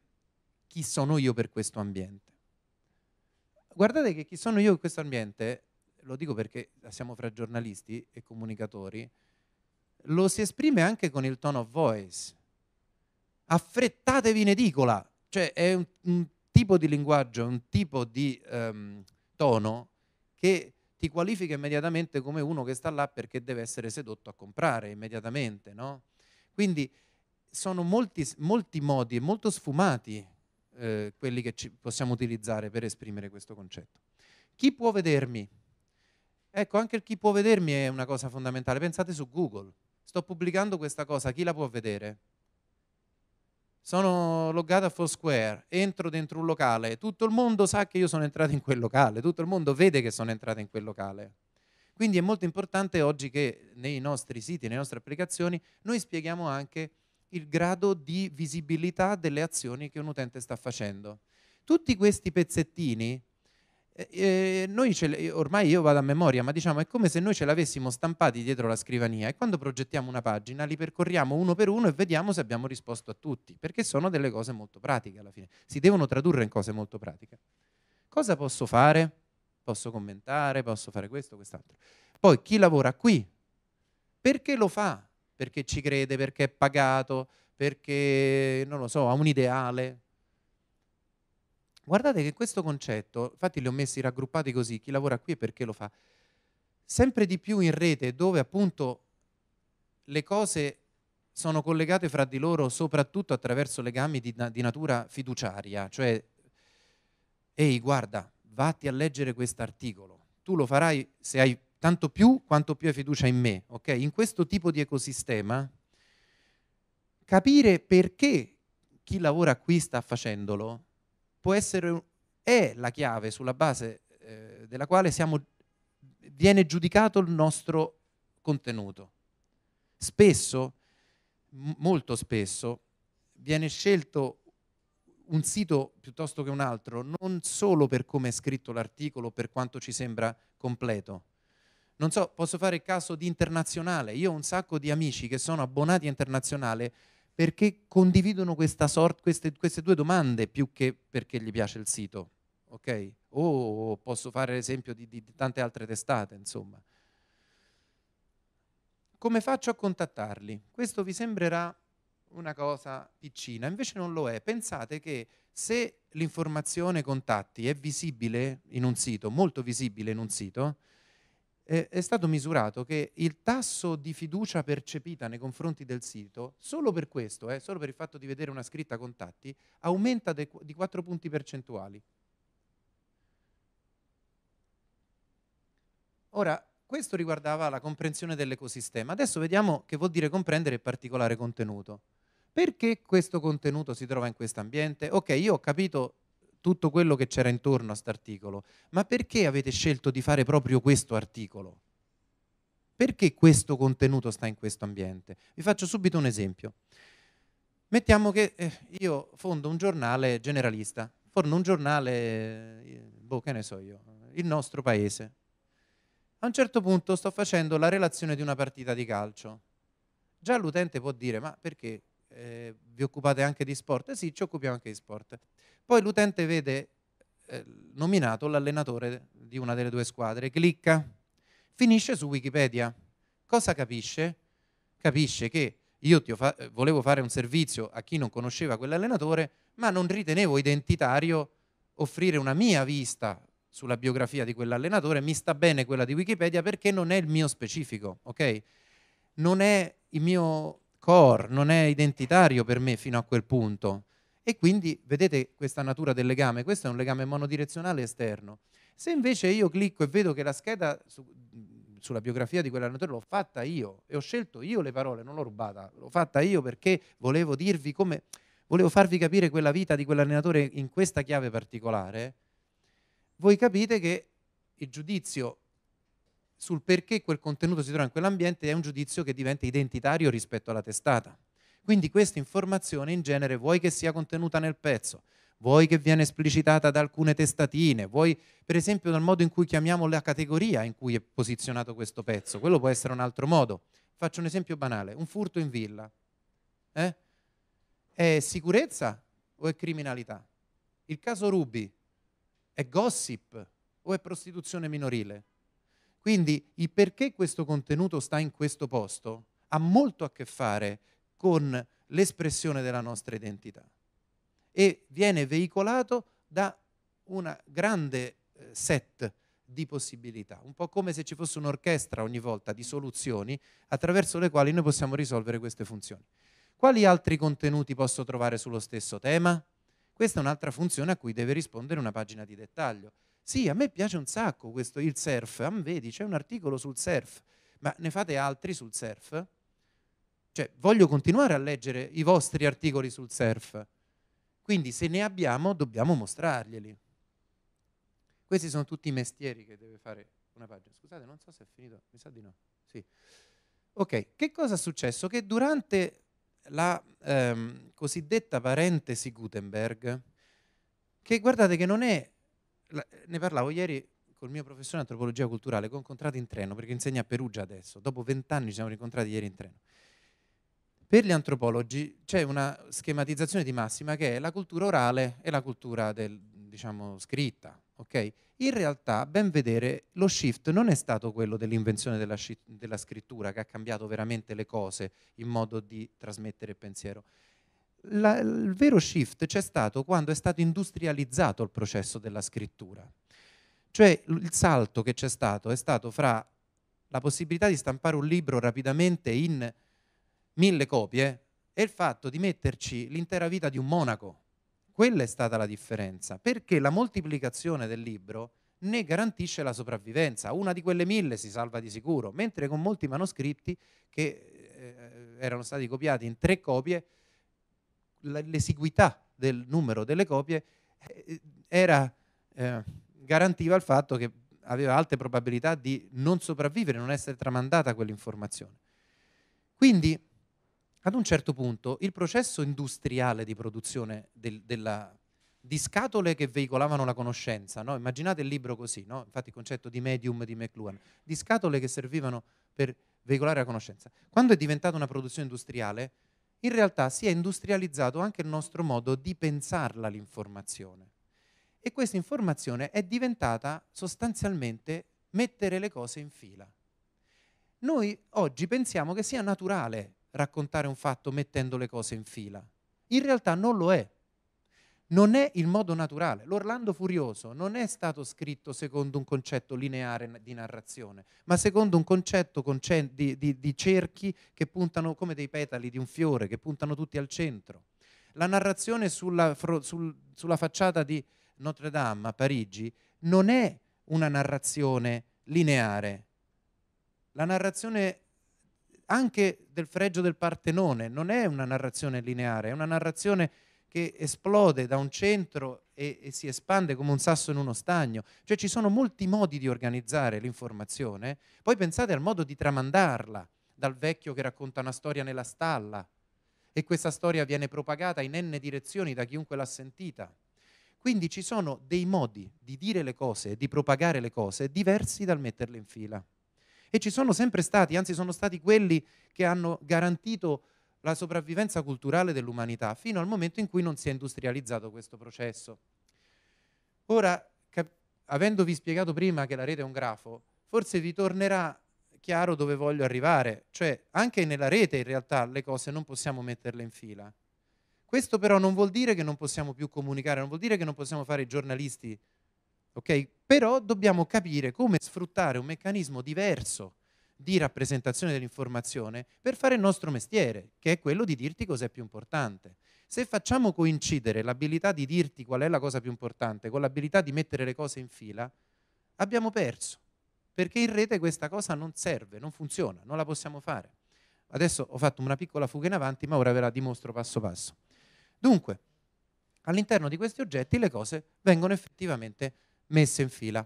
chi sono io per questo ambiente guardate che chi sono io in questo ambiente, lo dico perché eh, siamo fra giornalisti e comunicatori, lo si esprime anche con il tone of voice. Affrettatevi in edicola, cioè è un, un tipo di linguaggio, un tipo di um, tono che ti qualifica immediatamente come uno che sta là perché deve essere sedotto a comprare immediatamente, no? Quindi sono molti, molti modi molto sfumati eh, quelli che possiamo utilizzare per esprimere questo concetto. Chi può vedermi? Ecco, anche il chi può vedermi è una cosa fondamentale. Pensate su Google. Sto pubblicando questa cosa, chi la può vedere? Sono loggato a Foursquare, entro dentro un locale, tutto il mondo sa che io sono entrato in quel locale, tutto il mondo vede che sono entrato in quel locale. Quindi è molto importante oggi che nei nostri siti, nelle nostre applicazioni, noi spieghiamo anche il grado di visibilità delle azioni che un utente sta facendo. Tutti questi pezzettini, eh, eh, ormai io vado a memoria, ma diciamo è come se noi ce l'avessimo stampati dietro la scrivania e quando progettiamo una pagina li percorriamo uno per uno e vediamo se abbiamo risposto a tutti, perché sono delle cose molto pratiche alla fine, si devono tradurre in cose molto pratiche. Cosa posso fare? Posso commentare, posso fare questo, quest'altro. Poi chi lavora qui? Perché lo fa? perché ci crede, perché è pagato, perché, non lo so, ha un ideale. Guardate che questo concetto, infatti li ho messi raggruppati così, chi lavora qui è perché lo fa, sempre di più in rete dove appunto le cose sono collegate fra di loro soprattutto attraverso legami di, di natura fiduciaria, cioè, ehi guarda, vatti a leggere questo articolo, tu lo farai se hai tanto più quanto più hai fiducia in me. Okay? In questo tipo di ecosistema, capire perché chi lavora qui sta facendolo può essere, è la chiave sulla base eh, della quale siamo, viene giudicato il nostro contenuto. Spesso, m- molto spesso, viene scelto un sito piuttosto che un altro, non solo per come è scritto l'articolo, per quanto ci sembra completo, non so, posso fare caso di internazionale. Io ho un sacco di amici che sono abbonati a internazionale perché condividono sort, queste, queste, due domande più che perché gli piace il sito. Okay? O posso fare esempio di, di, di tante altre testate, insomma. Come faccio a contattarli? Questo vi sembrerà una cosa piccina, invece non lo è. Pensate che se l'informazione contatti è visibile in un sito, molto visibile in un sito, eh, è stato misurato che il tasso di fiducia percepita nei confronti del sito, solo per questo, eh, solo per il fatto di vedere una scritta contatti, aumenta di 4 punti percentuali. Ora, questo riguardava la comprensione dell'ecosistema. Adesso vediamo che vuol dire comprendere il particolare contenuto. Perché questo contenuto si trova in questo ambiente? Ok, io ho capito tutto quello che c'era intorno a quest'articolo, ma perché avete scelto di fare proprio questo articolo? Perché questo contenuto sta in questo ambiente? Vi faccio subito un esempio. Mettiamo che eh, io fondo un giornale generalista, forno un giornale, eh, boh, che ne so io, il nostro paese. A un certo punto sto facendo la relazione di una partita di calcio. Già l'utente può dire, ma perché eh, vi occupate anche di sport? sì, ci occupiamo anche di sport. Poi l'utente vede eh, nominato l'allenatore di una delle due squadre, clicca, finisce su Wikipedia. Cosa capisce? Capisce che io fa volevo fare un servizio a chi non conosceva quell'allenatore, ma non ritenevo identitario offrire una mia vista sulla biografia di quell'allenatore, mi sta bene quella di Wikipedia perché non è il mio specifico, ok? Non è il mio core, non è identitario per me fino a quel punto. E quindi vedete questa natura del legame, questo è un legame monodirezionale esterno. Se invece io clicco e vedo che la scheda su, sulla biografia di quell'allenatore l'ho fatta io e ho scelto io le parole, non l'ho rubata, l'ho fatta io perché volevo dirvi come, volevo farvi capire quella vita di quell'allenatore in questa chiave particolare, voi capite che il giudizio sul perché quel contenuto si trova in quell'ambiente è un giudizio che diventa identitario rispetto alla testata. Quindi questa informazione in genere vuoi che sia contenuta nel pezzo, vuoi che viene esplicitata da alcune testatine, vuoi per esempio dal modo in cui chiamiamo la categoria in cui è posizionato questo pezzo, quello può essere un altro modo. Faccio un esempio banale, un furto in villa. Eh? È sicurezza o è criminalità? Il caso Ruby è gossip o è prostituzione minorile? Quindi il perché questo contenuto sta in questo posto ha molto a che fare con l'espressione della nostra identità e viene veicolato da una grande eh, set di possibilità, un po' come se ci fosse un'orchestra ogni volta di soluzioni attraverso le quali noi possiamo risolvere queste funzioni. Quali altri contenuti posso trovare sullo stesso tema? Questa è un'altra funzione a cui deve rispondere una pagina di dettaglio. Sì, a me piace un sacco questo, il surf, ah, vedi, c'è un articolo sul surf, ma ne fate altri sul surf? Cioè, voglio continuare a leggere i vostri articoli sul surf. Quindi se ne abbiamo dobbiamo mostrarglieli. Questi sono tutti i mestieri che deve fare una pagina. Scusate, non so se è finito, mi sa di no. Sì. Ok, che cosa è successo? Che durante la ehm, cosiddetta parentesi Gutenberg, che guardate che non è la, ne parlavo ieri col mio professore di antropologia culturale che ho incontrato in treno, perché insegna a Perugia adesso, dopo vent'anni ci siamo rincontrati ieri in treno. Per gli antropologi c'è una schematizzazione di massima che è la cultura orale e la cultura del, diciamo, scritta. Okay? In realtà, ben vedere, lo shift non è stato quello dell'invenzione della, della scrittura che ha cambiato veramente le cose in modo di trasmettere il pensiero, la, il vero shift c'è stato quando è stato industrializzato il processo della scrittura. Cioè il salto che c'è stato è stato fra la possibilità di stampare un libro rapidamente in mille copie e il fatto di metterci l'intera vita di un monaco. Quella è stata la differenza, perché la moltiplicazione del libro ne garantisce la sopravvivenza. Una di quelle mille si salva di sicuro, mentre con molti manoscritti che eh, erano stati copiati in tre copie, l'esiguità del numero delle copie eh, era, eh, garantiva il fatto che aveva alte probabilità di non sopravvivere, non essere tramandata quell'informazione. Quindi, ad un certo punto, il processo industriale di produzione del, della, di scatole che veicolavano la conoscenza, no? immaginate il libro così, no? infatti il concetto di medium di McLuhan, di scatole che servivano per veicolare la conoscenza. Quando è diventata una produzione industriale, in realtà si è industrializzato anche il nostro modo di pensarla l'informazione. E questa informazione è diventata sostanzialmente mettere le cose in fila. Noi oggi pensiamo che sia naturale raccontare un fatto mettendo le cose in fila. In realtà non lo è non è il modo naturale. L'Orlando Furioso non è stato scritto secondo un concetto lineare di narrazione, ma secondo un concetto di, di, di, cerchi che puntano come dei petali di un fiore, che puntano tutti al centro. La narrazione sulla, sul, sulla facciata di Notre Dame a Parigi non è una narrazione lineare. La narrazione anche del fregio del Partenone non è una narrazione lineare, è una narrazione che esplode da un centro e, e, si espande come un sasso in uno stagno. Cioè ci sono molti modi di organizzare l'informazione, poi pensate al modo di tramandarla, dal vecchio che racconta una storia nella stalla e questa storia viene propagata in n direzioni da chiunque l'ha sentita. Quindi ci sono dei modi di dire le cose, di propagare le cose, diversi dal metterle in fila. E ci sono sempre stati, anzi sono stati quelli che hanno garantito la sopravvivenza culturale dell'umanità fino al momento in cui non si è industrializzato questo processo. Ora, cap- avendovi spiegato prima che la rete è un grafo, forse vi tornerà chiaro dove voglio arrivare, cioè anche nella rete in realtà le cose non possiamo metterle in fila. Questo però non vuol dire che non possiamo più comunicare, non vuol dire che non possiamo fare i giornalisti, ok? Però dobbiamo capire come sfruttare un meccanismo diverso di rappresentazione dell'informazione per fare il nostro mestiere, che è quello di dirti cos'è più importante. Se facciamo coincidere l'abilità di dirti qual è la cosa più importante con l'abilità di mettere le cose in fila, abbiamo perso, perché in rete questa cosa non serve, non funziona, non la possiamo fare. Adesso ho fatto una piccola fuga in avanti, ma ora ve la dimostro passo passo. Dunque, all'interno di questi oggetti le cose vengono effettivamente messe in fila.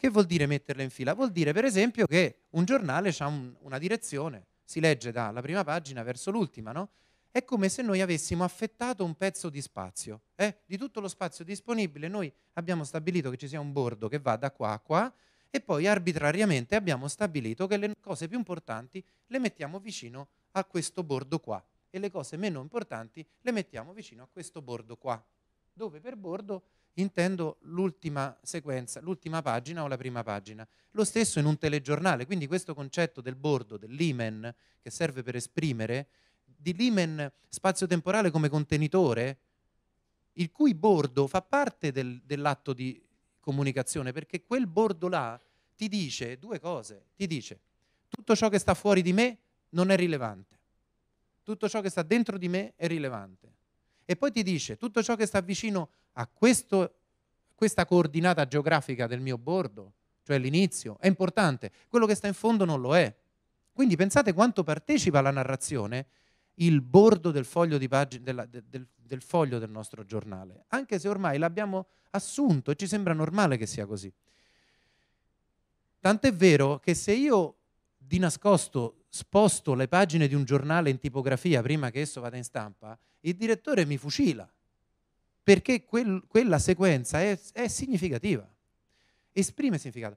Che vuol dire metterle in fila? Vuol dire per esempio che un giornale ha un, una direzione, si legge dalla prima pagina verso l'ultima, no? È come se noi avessimo affettato un pezzo di spazio, eh? di tutto lo spazio disponibile noi abbiamo stabilito che ci sia un bordo che va da qua a qua e poi arbitrariamente abbiamo stabilito che le cose più importanti le mettiamo vicino a questo bordo qua e le cose meno importanti le mettiamo vicino a questo bordo qua, dove per bordo intendo l'ultima sequenza, l'ultima pagina o la prima pagina. Lo stesso in un telegiornale, quindi questo concetto del bordo, dell'imen, che serve per esprimere, di limen spazio-temporale come contenitore, il cui bordo fa parte del, dell'atto di comunicazione, perché quel bordo là ti dice due cose, ti dice tutto ciò che sta fuori di me non è rilevante, tutto ciò che sta dentro di me è rilevante, e poi ti dice tutto ciò che sta vicino a questo, questa coordinata geografica del mio bordo, cioè l'inizio, è importante, quello che sta in fondo non lo è. Quindi pensate quanto partecipa alla narrazione il bordo del foglio, pagine, della, del, del foglio del nostro giornale, anche se ormai l'abbiamo assunto e ci sembra normale che sia così. Tant'è vero che se io di nascosto sposto le pagine di un giornale in tipografia prima che esso vada in stampa, il direttore mi fucila, perché quel, quella sequenza è, è significativa, esprime significato.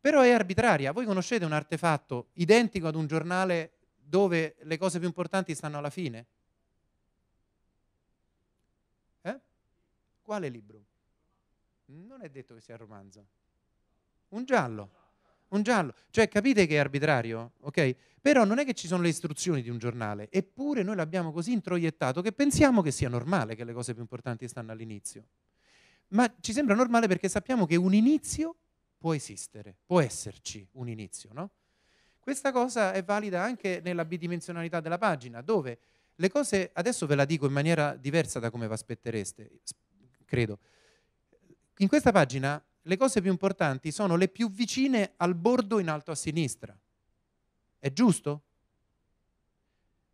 Però è arbitraria. Voi conoscete un artefatto identico ad un giornale dove le cose più importanti stanno alla fine? Eh? Quale libro? Non è detto che sia un romanzo. Un giallo un giallo. Cioè, capite che è arbitrario? Ok? Però non è che ci sono le istruzioni di un giornale, eppure noi l'abbiamo così introiettato che pensiamo che sia normale che le cose più importanti stanno all'inizio. Ma ci sembra normale perché sappiamo che un inizio può esistere, può esserci un inizio, no? Questa cosa è valida anche nella bidimensionalità della pagina, dove le cose, adesso ve la dico in maniera diversa da come vi aspettereste, credo. In questa pagina le cose più importanti sono le più vicine al bordo in alto a sinistra. È giusto?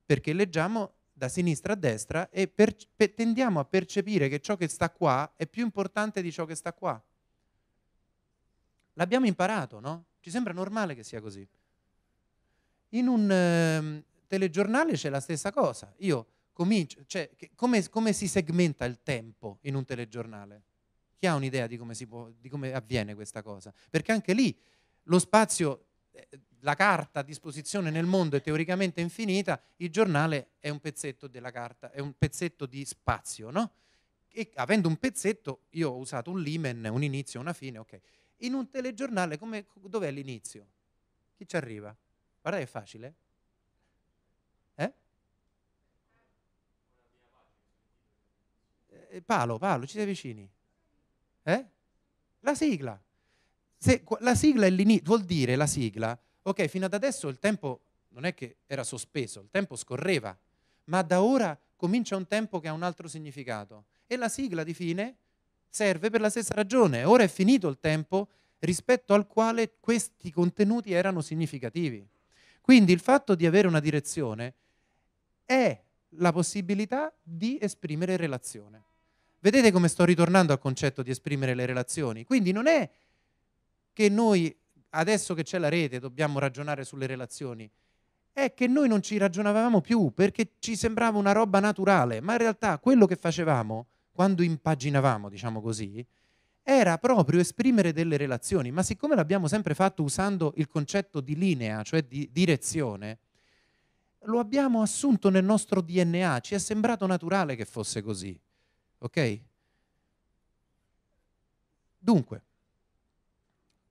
Perché leggiamo da sinistra a destra e per, per, tendiamo a percepire che ciò che sta qua è più importante di ciò che sta qua. L'abbiamo imparato, no? Ci sembra normale che sia così. In un eh, telegiornale c'è la stessa cosa. Io comincio, cioè, che, come, come si segmenta il tempo in un telegiornale? Chi ha un'idea di come, può, di come avviene questa cosa? Perché anche lì lo spazio, eh, la carta a disposizione nel mondo è teoricamente infinita, il giornale è un pezzetto della carta, è un pezzetto di spazio, no? E avendo un pezzetto, io ho usato un limen, un inizio, una fine, ok. In un telegiornale, come, dov'è l'inizio? Chi ci arriva? Guarda che è facile. Eh? eh palo, Palo, ci sei vicini. Eh? La sigla. Se, la sigla è l'inizio, vuol dire la sigla, ok, fino ad adesso il tempo non è che era sospeso, il tempo scorreva, ma da ora comincia un tempo che ha un altro significato. E la sigla di fine serve per la stessa ragione. Ora è finito il tempo rispetto al quale questi contenuti erano significativi. Quindi il fatto di avere una direzione è la possibilità di esprimere relazione. Vedete come sto ritornando al concetto di esprimere le relazioni? Quindi non è che noi, adesso che c'è la rete, dobbiamo ragionare sulle relazioni, è che noi non ci ragionavamo più perché ci sembrava una roba naturale, ma in realtà quello che facevamo quando impaginavamo, diciamo così, era proprio esprimere delle relazioni, ma siccome l'abbiamo sempre fatto usando il concetto di linea, cioè di direzione, lo abbiamo assunto nel nostro DNA, ci è sembrato naturale che fosse così. Ok? Dunque,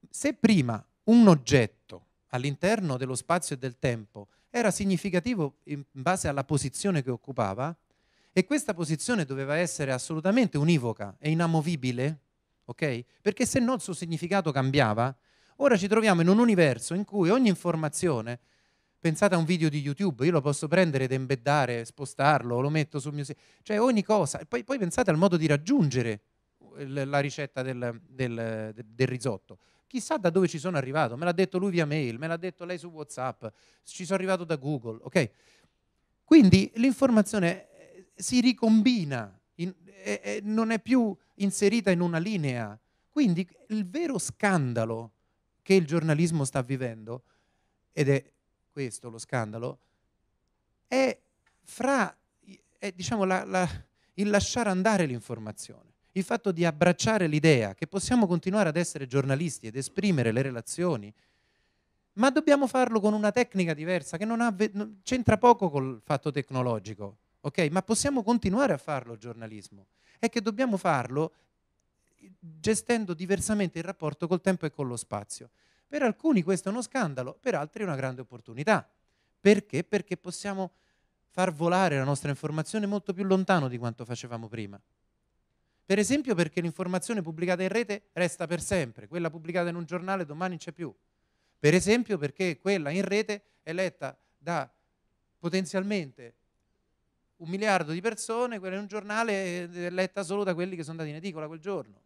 se prima un oggetto all'interno dello spazio e del tempo era significativo in base alla posizione che occupava e questa posizione doveva essere assolutamente univoca e inamovibile, ok? Perché se no il suo significato cambiava, ora ci troviamo in un universo in cui ogni informazione Pensate a un video di YouTube, io lo posso prendere ed embeddare, spostarlo, lo metto sul mio sito, cioè ogni cosa. E poi, poi, pensate al modo di raggiungere eh, la ricetta del, del, del risotto chissà da dove ci sono arrivato, me l'ha detto lui via mail, me l'ha detto lei su Whatsapp, ci sono arrivato da Google, ok? Quindi l'informazione eh, si ricombina, in, e, e non è più inserita in una linea. Quindi il vero scandalo che il giornalismo sta vivendo, ed è questo, lo scandalo, è fra è, diciamo, la, la, il lasciare andare l'informazione, il fatto di abbracciare l'idea che possiamo continuare ad essere giornalisti ed esprimere le relazioni, ma dobbiamo farlo con una tecnica diversa che non ha, c'entra poco col fatto tecnologico, ok? Ma possiamo continuare a farlo il giornalismo, è che dobbiamo farlo gestendo diversamente il rapporto col tempo e con lo spazio. Per alcuni questo è uno scandalo, per altri è una grande opportunità. Perché? Perché possiamo far volare la nostra informazione molto più lontano di quanto facevamo prima. Per esempio perché l'informazione pubblicata in rete resta per sempre, quella pubblicata in un giornale domani non c'è più. Per esempio perché quella in rete è letta da potenzialmente un miliardo di persone, quella in un giornale è letta solo da quelli che sono andati in edicola quel giorno.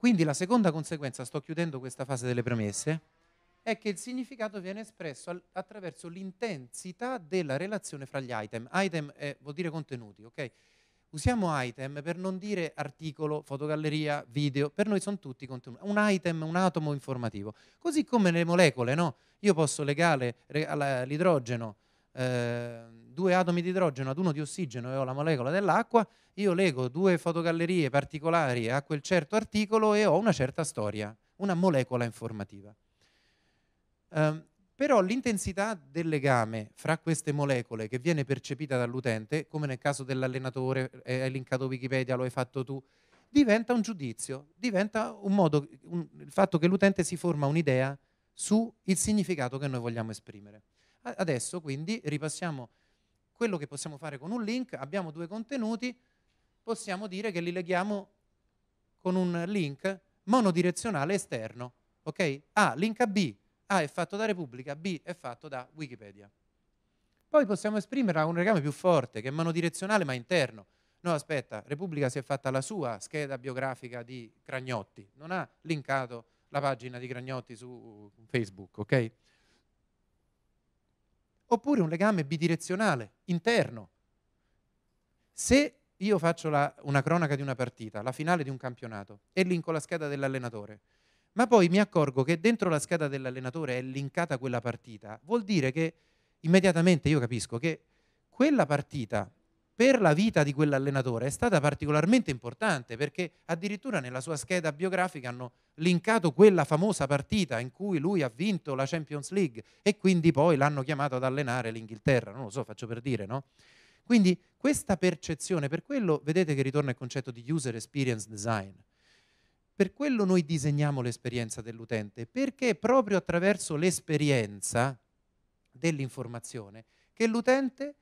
Quindi la seconda conseguenza, sto chiudendo questa fase delle premesse, è che il significato viene espresso al, attraverso l'intensità della relazione fra gli item. Item è, vuol dire contenuti, ok? Usiamo item per non dire articolo, fotogalleria, video, per noi sono tutti contenuti. Un item, un atomo informativo. Così come le molecole, no? Io posso legare l'idrogeno, Ehm, due atomi di idrogeno ad uno di ossigeno e ho la molecola dell'acqua, io leggo due fotogallerie particolari a quel certo articolo e ho una certa storia, una molecola informativa. Eh, però l'intensità del legame fra queste molecole che viene percepita dall'utente, come nel caso dell'allenatore, hai linkato Wikipedia, lo hai fatto tu, diventa un giudizio, diventa un modo, un, il fatto che l'utente si forma un'idea sul significato che noi vogliamo esprimere. Adesso quindi ripassiamo quello che possiamo fare con un link, abbiamo due contenuti, possiamo dire che li leghiamo con un link monodirezionale esterno, ok? A, link a B, A è fatto da Repubblica, B è fatto da Wikipedia. Poi possiamo esprimerla con un legame più forte, che è monodirezionale ma interno. No, aspetta, Repubblica si è fatta la sua scheda biografica di Cragnotti, non ha linkato la pagina di Cragnotti su Facebook, ok? oppure un legame bidirezionale, interno. Se io faccio la, una cronaca di una partita, la finale di un campionato, e linko la scheda dell'allenatore, ma poi mi accorgo che dentro la scheda dell'allenatore è linkata quella partita, vuol dire che immediatamente io capisco che quella partita per la vita di quell'allenatore è stata particolarmente importante perché addirittura nella sua scheda biografica hanno linkato quella famosa partita in cui lui ha vinto la Champions League e quindi poi l'hanno chiamato ad allenare l'Inghilterra, non lo so, faccio per dire, no? Quindi questa percezione, per quello vedete che ritorna il concetto di user experience design, per quello noi disegniamo l'esperienza dell'utente, perché è proprio attraverso l'esperienza dell'informazione che l'utente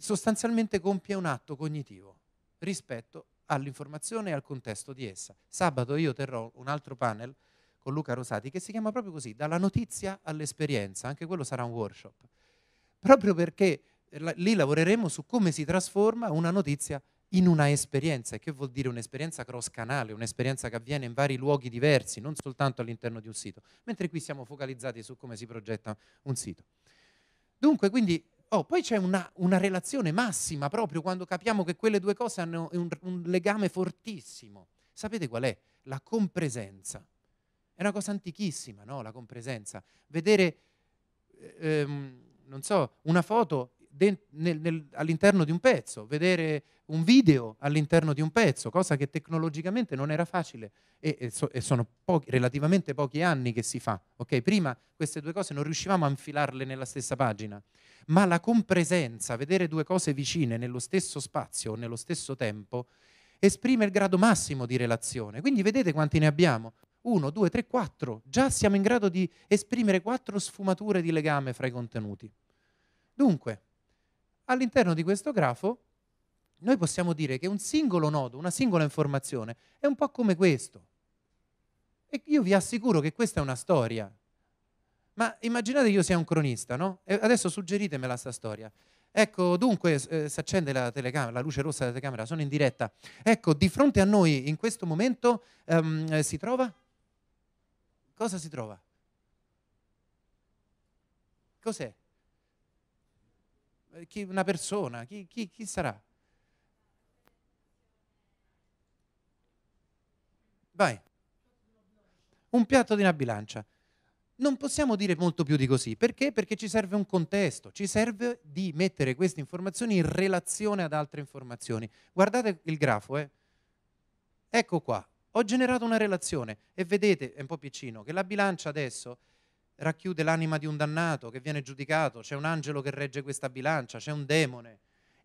sostanzialmente compie un atto cognitivo rispetto all'informazione e al contesto di essa. Sabato io terrò un altro panel con Luca Rosati che si chiama proprio così, dalla notizia all'esperienza, anche quello sarà un workshop, proprio perché eh, lì lavoreremo su come si trasforma una notizia in una esperienza, e che vuol dire un'esperienza cross canale, un'esperienza che avviene in vari luoghi diversi, non soltanto all'interno di un sito, mentre qui siamo focalizzati su come si progetta un sito. Dunque, quindi Oh, poi c'è una, una, relazione massima proprio quando capiamo che quelle due cose hanno un, un legame fortissimo. Sapete qual è? La compresenza. È una cosa antichissima, no? La compresenza. Vedere, eh, ehm, non so, una foto all'interno di un pezzo, vedere un video all'interno di un pezzo, cosa che tecnologicamente non era facile e, e, so, e sono pochi, relativamente pochi anni che si fa. Okay? Prima queste due cose non riuscivamo a infilarle nella stessa pagina, ma la compresenza, vedere due cose vicine nello stesso spazio, nello stesso tempo, esprime il grado massimo di relazione. Quindi vedete quanti ne abbiamo. 1, 2, 3, 4. Già siamo in grado di esprimere quattro sfumature di legame fra i contenuti. Dunque, all'interno di questo grafo noi possiamo dire che un singolo nodo, una singola informazione, è un po' come questo. E io vi assicuro che questa è una storia. Ma immaginate che io sia un cronista, no? E adesso suggeritemela questa storia. Ecco, dunque, eh, si accende la, la luce rossa della telecamera, sono in diretta. Ecco, di fronte a noi in questo momento ehm, eh, si trova... Cosa si trova? Cos'è? Eh, chi, una persona, chi, chi, chi sarà? Vai. Un piatto di una bilancia. Non possiamo dire molto più di così, perché? Perché ci serve un contesto, ci serve di mettere queste informazioni in relazione ad altre informazioni. Guardate il grafo, eh. ecco qua, ho generato una relazione e vedete, è un po' piccino, che la bilancia adesso racchiude l'anima di un dannato che viene giudicato, c'è un angelo che regge questa bilancia, c'è un demone.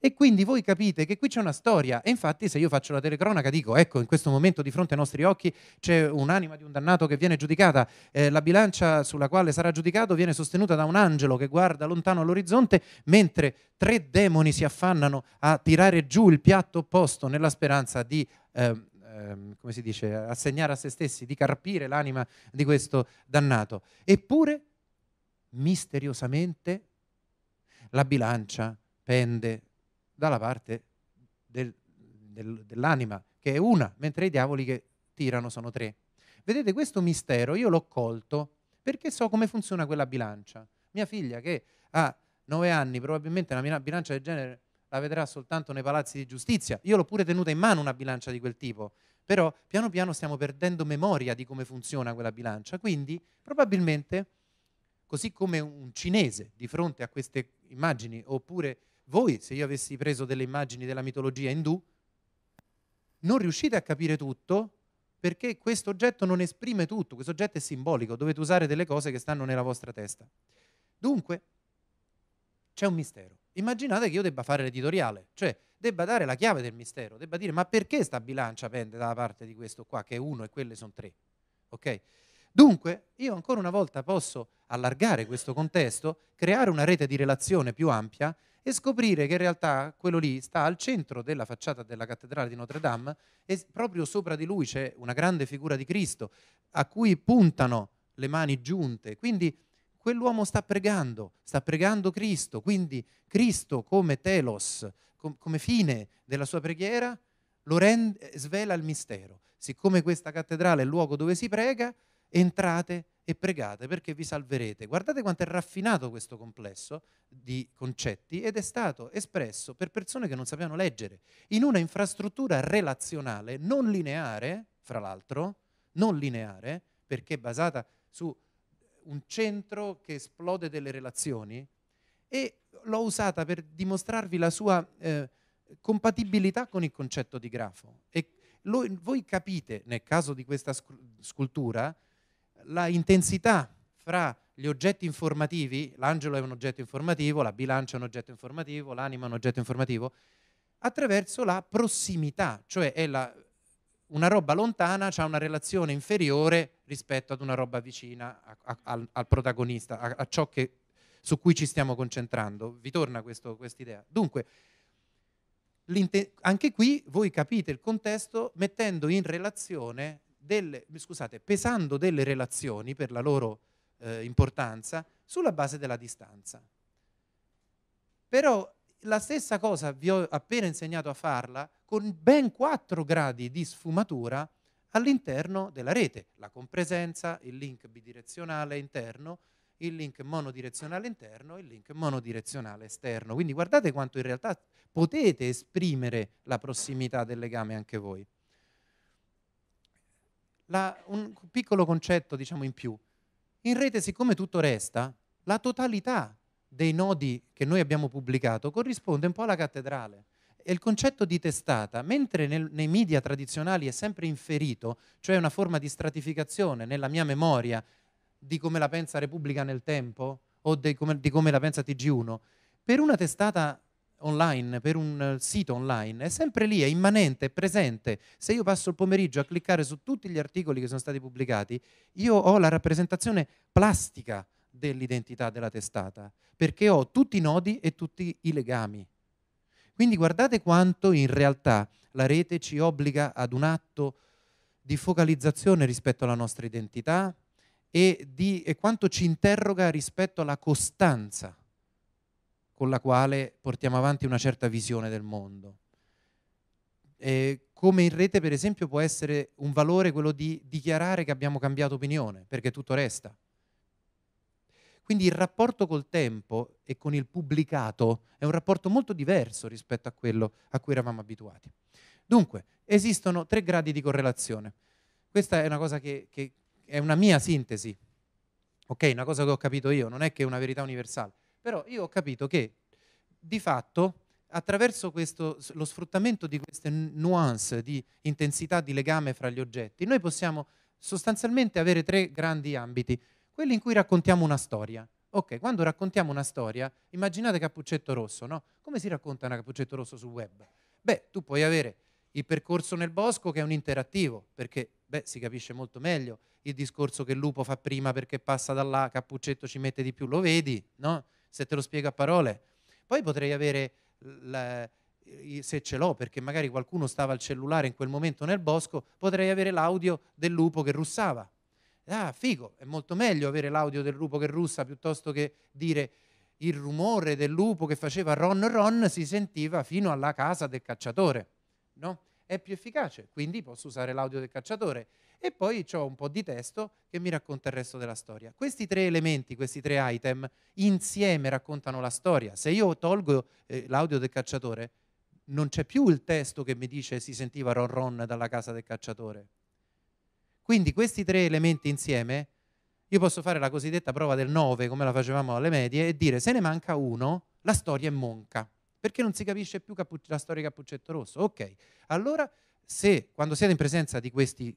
E quindi voi capite che qui c'è una storia. E infatti, se io faccio la telecronaca, dico: ecco, in questo momento di fronte ai nostri occhi c'è un'anima di un dannato che viene giudicata. Eh, la bilancia sulla quale sarà giudicato viene sostenuta da un angelo che guarda lontano all'orizzonte, mentre tre demoni si affannano a tirare giù il piatto opposto nella speranza di eh, ehm, come si dice, assegnare a se stessi, di carpire l'anima di questo dannato. Eppure, misteriosamente, la bilancia pende dalla parte del, del, dell'anima, che è una, mentre i diavoli che tirano sono tre. Vedete, questo mistero io l'ho colto perché so come funziona quella bilancia. Mia figlia che ha nove anni, probabilmente una bilancia del genere la vedrà soltanto nei palazzi di giustizia. Io l'ho pure tenuta in mano una bilancia di quel tipo, però piano piano stiamo perdendo memoria di come funziona quella bilancia, quindi probabilmente, così come un cinese di fronte a queste immagini, oppure voi, se io avessi preso delle immagini della mitologia indù, non riuscite a capire tutto perché questo oggetto non esprime tutto, questo oggetto è simbolico, dovete usare delle cose che stanno nella vostra testa. Dunque, c'è un mistero immaginate che io debba fare l'editoriale, cioè debba dare la chiave del mistero, debba dire ma perché sta bilancia pende dalla parte di questo qua che è uno e quelle sono tre, ok? Dunque io ancora una volta posso allargare questo contesto, creare una rete di relazione più ampia e scoprire che in realtà quello lì sta al centro della facciata della cattedrale di Notre Dame e proprio sopra di lui c'è una grande figura di Cristo a cui puntano le mani giunte, quindi quell'uomo sta pregando, sta pregando Cristo, quindi Cristo come telos, com- come fine della sua preghiera, lo rende, eh, svela il mistero. Siccome questa cattedrale è il luogo dove si prega, entrate e pregate perché vi salverete. Guardate quanto è raffinato questo complesso di concetti ed è stato espresso per persone che non sapevano leggere, in una infrastruttura relazionale non lineare, fra l'altro, non lineare, perché basata su un centro che esplode delle relazioni e l'ho usata per dimostrarvi la sua eh, compatibilità con il concetto di grafo. E lo, voi capite, nel caso di questa scultura, la intensità fra gli oggetti informativi, l'angelo è un oggetto informativo, la bilancia è un oggetto informativo, l'anima è un oggetto informativo, attraverso la prossimità, cioè è la una roba lontana ha una relazione inferiore rispetto ad una roba vicina a, a, al, al, protagonista, a, a ciò che, su cui ci stiamo concentrando. Vi torna questa idea? Dunque, anche qui voi capite il contesto mettendo in relazione delle, scusate, pesando delle relazioni per la loro eh, importanza sulla base della distanza. Però la stessa cosa vi ho appena insegnato a farla con ben 4 gradi di sfumatura all'interno della rete, la compresenza, il link bidirezionale interno, il link monodirezionale interno e il link monodirezionale esterno. Quindi guardate quanto in realtà potete esprimere la prossimità del legame anche voi. La, un piccolo concetto diciamo in più. In rete, siccome tutto resta, la totalità dei nodi che noi abbiamo pubblicato corrisponde un po' alla cattedrale è il concetto di testata, mentre nel, nei media tradizionali è sempre inferito, cioè una forma di stratificazione nella mia memoria di come la pensa Repubblica nel tempo o di come, di come la pensa TG1, per una testata online, per un eh, sito online, è sempre lì, è immanente, è presente. Se io passo il pomeriggio a cliccare su tutti gli articoli che sono stati pubblicati, io ho la rappresentazione plastica dell'identità della testata, perché ho tutti i nodi e tutti i legami. Quindi guardate quanto in realtà la rete ci obbliga ad un atto di focalizzazione rispetto alla nostra identità e, di, e quanto ci interroga rispetto alla costanza con la quale portiamo avanti una certa visione del mondo. E come in rete, per esempio, può essere un valore quello di dichiarare che abbiamo cambiato opinione, perché tutto resta. Quindi il rapporto col tempo e con il pubblicato è un rapporto molto diverso rispetto a quello a cui eravamo abituati. Dunque, esistono tre gradi di correlazione. Questa è una cosa che, che è una mia sintesi, ok? Una cosa che ho capito io, non è che è una verità universale, però io ho capito che di fatto attraverso questo, lo sfruttamento di queste nuance di intensità di legame fra gli oggetti, noi possiamo sostanzialmente avere tre grandi ambiti quelli in cui raccontiamo una storia. Ok, quando raccontiamo una storia, immaginate Cappuccetto Rosso, no? Come si racconta una Cappuccetto Rosso sul web? Beh, tu puoi avere il percorso nel bosco che è un interattivo, perché beh, si capisce molto meglio il discorso che il lupo fa prima perché passa da là, Cappuccetto ci mette di più, lo vedi, no? Se te lo spiego a parole. Poi potrei avere, la, eh, se ce l'ho, perché magari qualcuno stava al cellulare in quel momento nel bosco, potrei avere l'audio del lupo che russava, ah, figo, è molto meglio avere l'audio del lupo che russa piuttosto che dire il rumore del lupo che faceva ron ron si sentiva fino alla casa del cacciatore, no? È più efficace, quindi posso usare l'audio del cacciatore. E poi ho un po' di testo che mi racconta il resto della storia. Questi tre elementi, questi tre item, insieme raccontano la storia. Se io tolgo eh, l'audio del cacciatore, non c'è più il testo che mi dice si sentiva ron ron dalla casa del cacciatore quindi questi tre elementi insieme, io posso fare la cosiddetta prova del 9, come la facevamo alle medie, e dire se ne manca uno, la storia è monca, perché non si capisce più la storia Cappuccetto Rosso. Ok, allora se quando siete in presenza di questi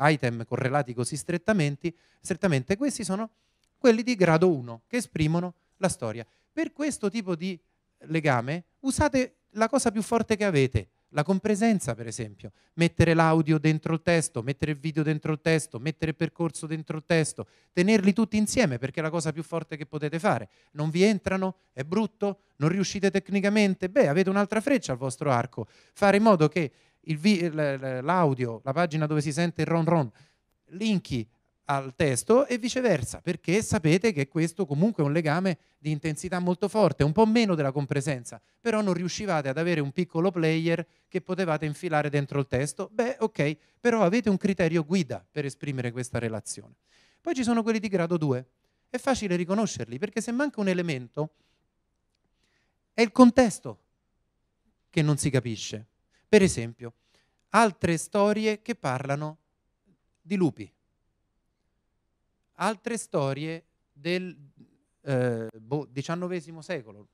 item correlati così strettamente, strettamente questi sono quelli di grado 1 che esprimono la storia. Per questo tipo di legame usate la cosa più forte che avete, la compresenza, per esempio, mettere l'audio dentro il testo, mettere il video dentro il testo, mettere il percorso dentro il testo, tenerli tutti insieme perché è la cosa più forte che potete fare. Non vi entrano, è brutto, non riuscite tecnicamente, beh, avete un'altra freccia al vostro arco. Fare in modo che l'audio, la pagina dove si sente il ron ron, linki al testo e viceversa, perché sapete che questo comunque è un legame di intensità molto forte, un po' meno della compresenza, però non riuscivate ad avere un piccolo player che potevate infilare dentro il testo, beh ok, però avete un criterio guida per esprimere questa relazione. Poi ci sono quelli di grado 2, è facile riconoscerli perché se manca un elemento è il contesto che non si capisce. Per esempio, altre storie che parlano di lupi altre storie del eh, boh, XIX secolo,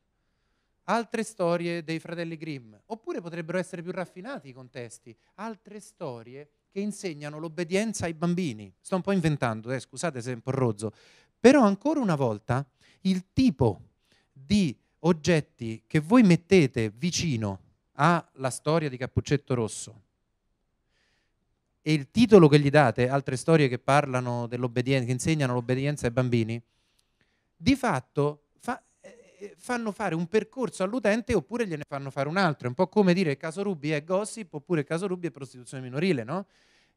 altre storie dei fratelli Grimm, oppure potrebbero essere più raffinati i contesti, altre storie che insegnano l'obbedienza ai bambini. Sto un po' inventando, eh, scusate se è un po' rozzo, però ancora una volta il tipo di oggetti che voi mettete vicino alla storia di Cappuccetto Rosso, e il titolo che gli date, altre storie che parlano dell'obbedienza, che insegnano l'obbedienza ai bambini, di fatto fa, eh, fanno fare un percorso all'utente oppure gliene fanno fare un altro. È un po' come dire caso Ruby è gossip oppure caso Ruby è prostituzione minorile, no?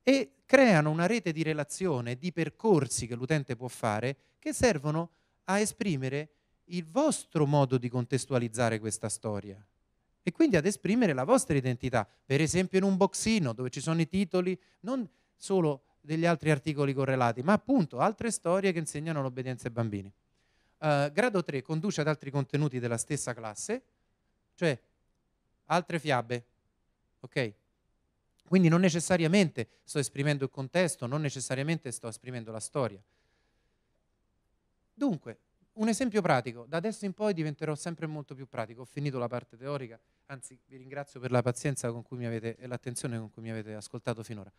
E creano una rete di relazione, di percorsi che l'utente può fare che servono a esprimere il vostro modo di contestualizzare questa storia e quindi ad esprimere la vostra identità, per esempio in un boxino dove ci sono i titoli, non solo degli altri articoli correlati, ma appunto altre storie che insegnano l'obbedienza ai bambini. Uh, grado 3 conduce ad altri contenuti della stessa classe, cioè altre fiabe. Ok? Quindi non necessariamente sto esprimendo il contesto, non necessariamente sto esprimendo la storia. Dunque, un esempio pratico, da adesso in poi diventerò sempre molto più pratico, ho finito la parte teorica, anzi vi ringrazio per la pazienza avete, e l'attenzione con cui mi avete ascoltato finora.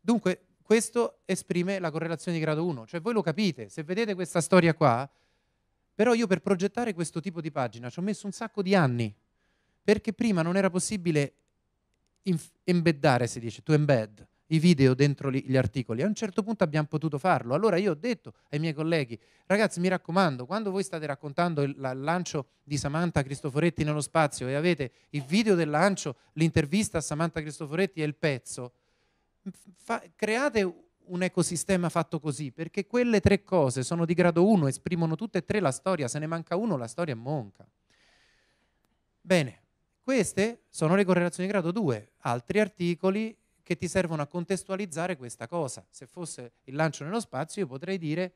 Dunque, questo esprime la correlazione di grado 1, cioè voi lo capite, se vedete questa storia qua, però io per progettare questo tipo di pagina ci ho messo un sacco di anni, perché prima non era possibile embeddare, si dice, to embed, i video dentro gli articoli. A un certo punto abbiamo potuto farlo. Allora io ho detto ai miei colleghi, ragazzi mi raccomando, quando voi state raccontando il, lancio di Samantha Cristoforetti nello spazio e avete il video del lancio, l'intervista a Samantha Cristoforetti e il pezzo, fa, create un ecosistema fatto così, perché quelle tre cose sono di grado 1, esprimono tutte e tre la storia, se ne manca uno la storia è monca. Bene, queste sono le correlazioni di grado 2, altri articoli che ti servono a contestualizzare questa cosa. Se fosse il lancio nello spazio, io potrei dire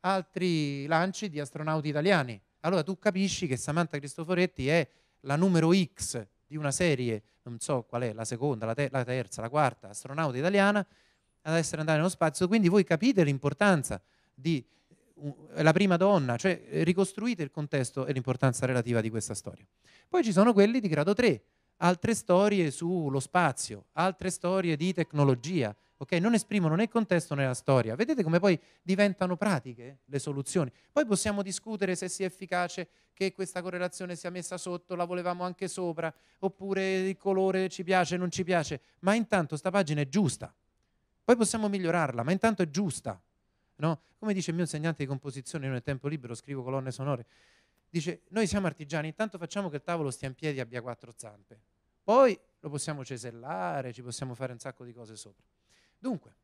altri lanci di astronauti italiani. Allora tu capisci che Samantha Cristoforetti è la numero X di una serie, non so qual è, la seconda, la, te- la terza, la quarta, astronauta italiana, ad essere andata nello spazio. Quindi voi capite l'importanza di la prima donna, cioè eh, ricostruite il contesto e l'importanza relativa di questa storia. Poi ci sono quelli di grado 3, altre storie sullo spazio, altre storie di tecnologia, ok? Non esprimono né contesto né la storia. Vedete come poi diventano pratiche le soluzioni. Poi possiamo discutere se sia efficace che questa correlazione sia messa sotto, la volevamo anche sopra, oppure il colore ci piace, non ci piace, ma intanto sta pagina è giusta. Poi possiamo migliorarla, ma intanto è giusta. No? Come dice il mio insegnante di composizione, io nel tempo libero scrivo colonne sonore. Dice, noi siamo artigiani, intanto facciamo che il tavolo stia in piedi e abbia quattro zampe. Poi lo possiamo cesellare, ci possiamo fare un sacco di cose sopra. Dunque,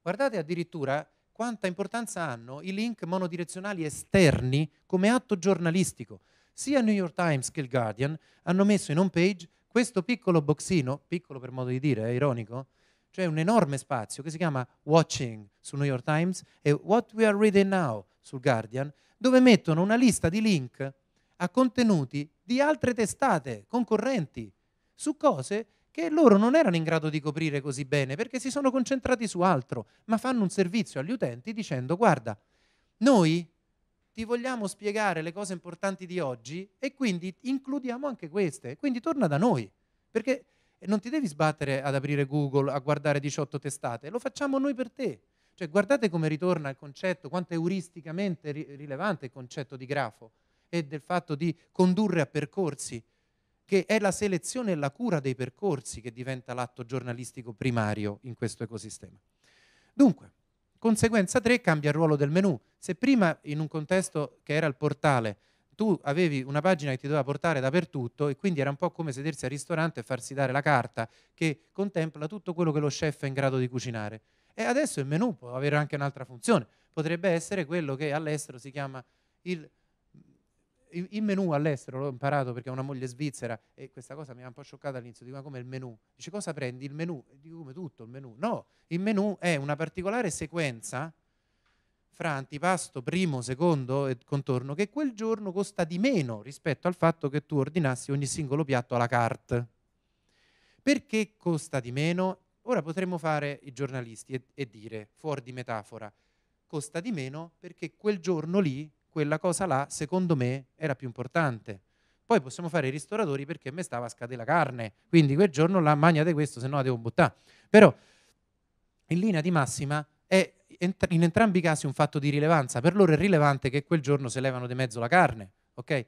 guardate addirittura quanta importanza hanno i link monodirezionali esterni come atto giornalistico. Sia New York Times che il Guardian hanno messo in home page questo piccolo boxino, piccolo per modo di dire, è ironico, cioè un enorme spazio che si chiama Watching su New York Times e What We Are Reading Now sul Guardian, dove mettono una lista di link a contenuti di altre testate concorrenti su cose che loro non erano in grado di coprire così bene perché si sono concentrati su altro, ma fanno un servizio agli utenti dicendo guarda, noi ti vogliamo spiegare le cose importanti di oggi e quindi includiamo anche queste, quindi torna da noi, perché non ti devi sbattere ad aprire Google a guardare 18 testate, lo facciamo noi per te. Cioè, guardate come ritorna il concetto, quanto è euristicamente rilevante il concetto di grafo e del fatto di condurre a percorsi, che è la selezione e la cura dei percorsi che diventa l'atto giornalistico primario in questo ecosistema. Dunque, conseguenza 3 cambia il ruolo del menu. Se prima in un contesto che era il portale tu avevi una pagina che ti doveva portare dappertutto e quindi era un po' come sedersi al ristorante e farsi dare la carta che contempla tutto quello che lo chef è in grado di cucinare. E adesso il menu può avere anche un'altra funzione, potrebbe essere quello che all'estero si chiama il il menù all'estero l'ho imparato perché ho una moglie svizzera e questa cosa mi ha un po' scioccata all'inizio, dico ma come il menù? Dice cosa prendi? Il menù? Dico come tutto il menù? No, il menù è una particolare sequenza fra antipasto, primo, secondo e contorno che quel giorno costa di meno rispetto al fatto che tu ordinassi ogni singolo piatto alla carte. Perché costa di meno? Ora potremmo fare i giornalisti e, e dire, fuori di metafora, costa di meno perché quel giorno lì quella cosa là, secondo me, era più importante. Poi possiamo fare i ristoratori perché a me stava a scadere la carne, quindi quel giorno la mangiate questo, se no la devo buttare. Però in linea di massima è in entrambi i casi un fatto di rilevanza. Per loro è rilevante che quel giorno se levano di mezzo la carne, ok?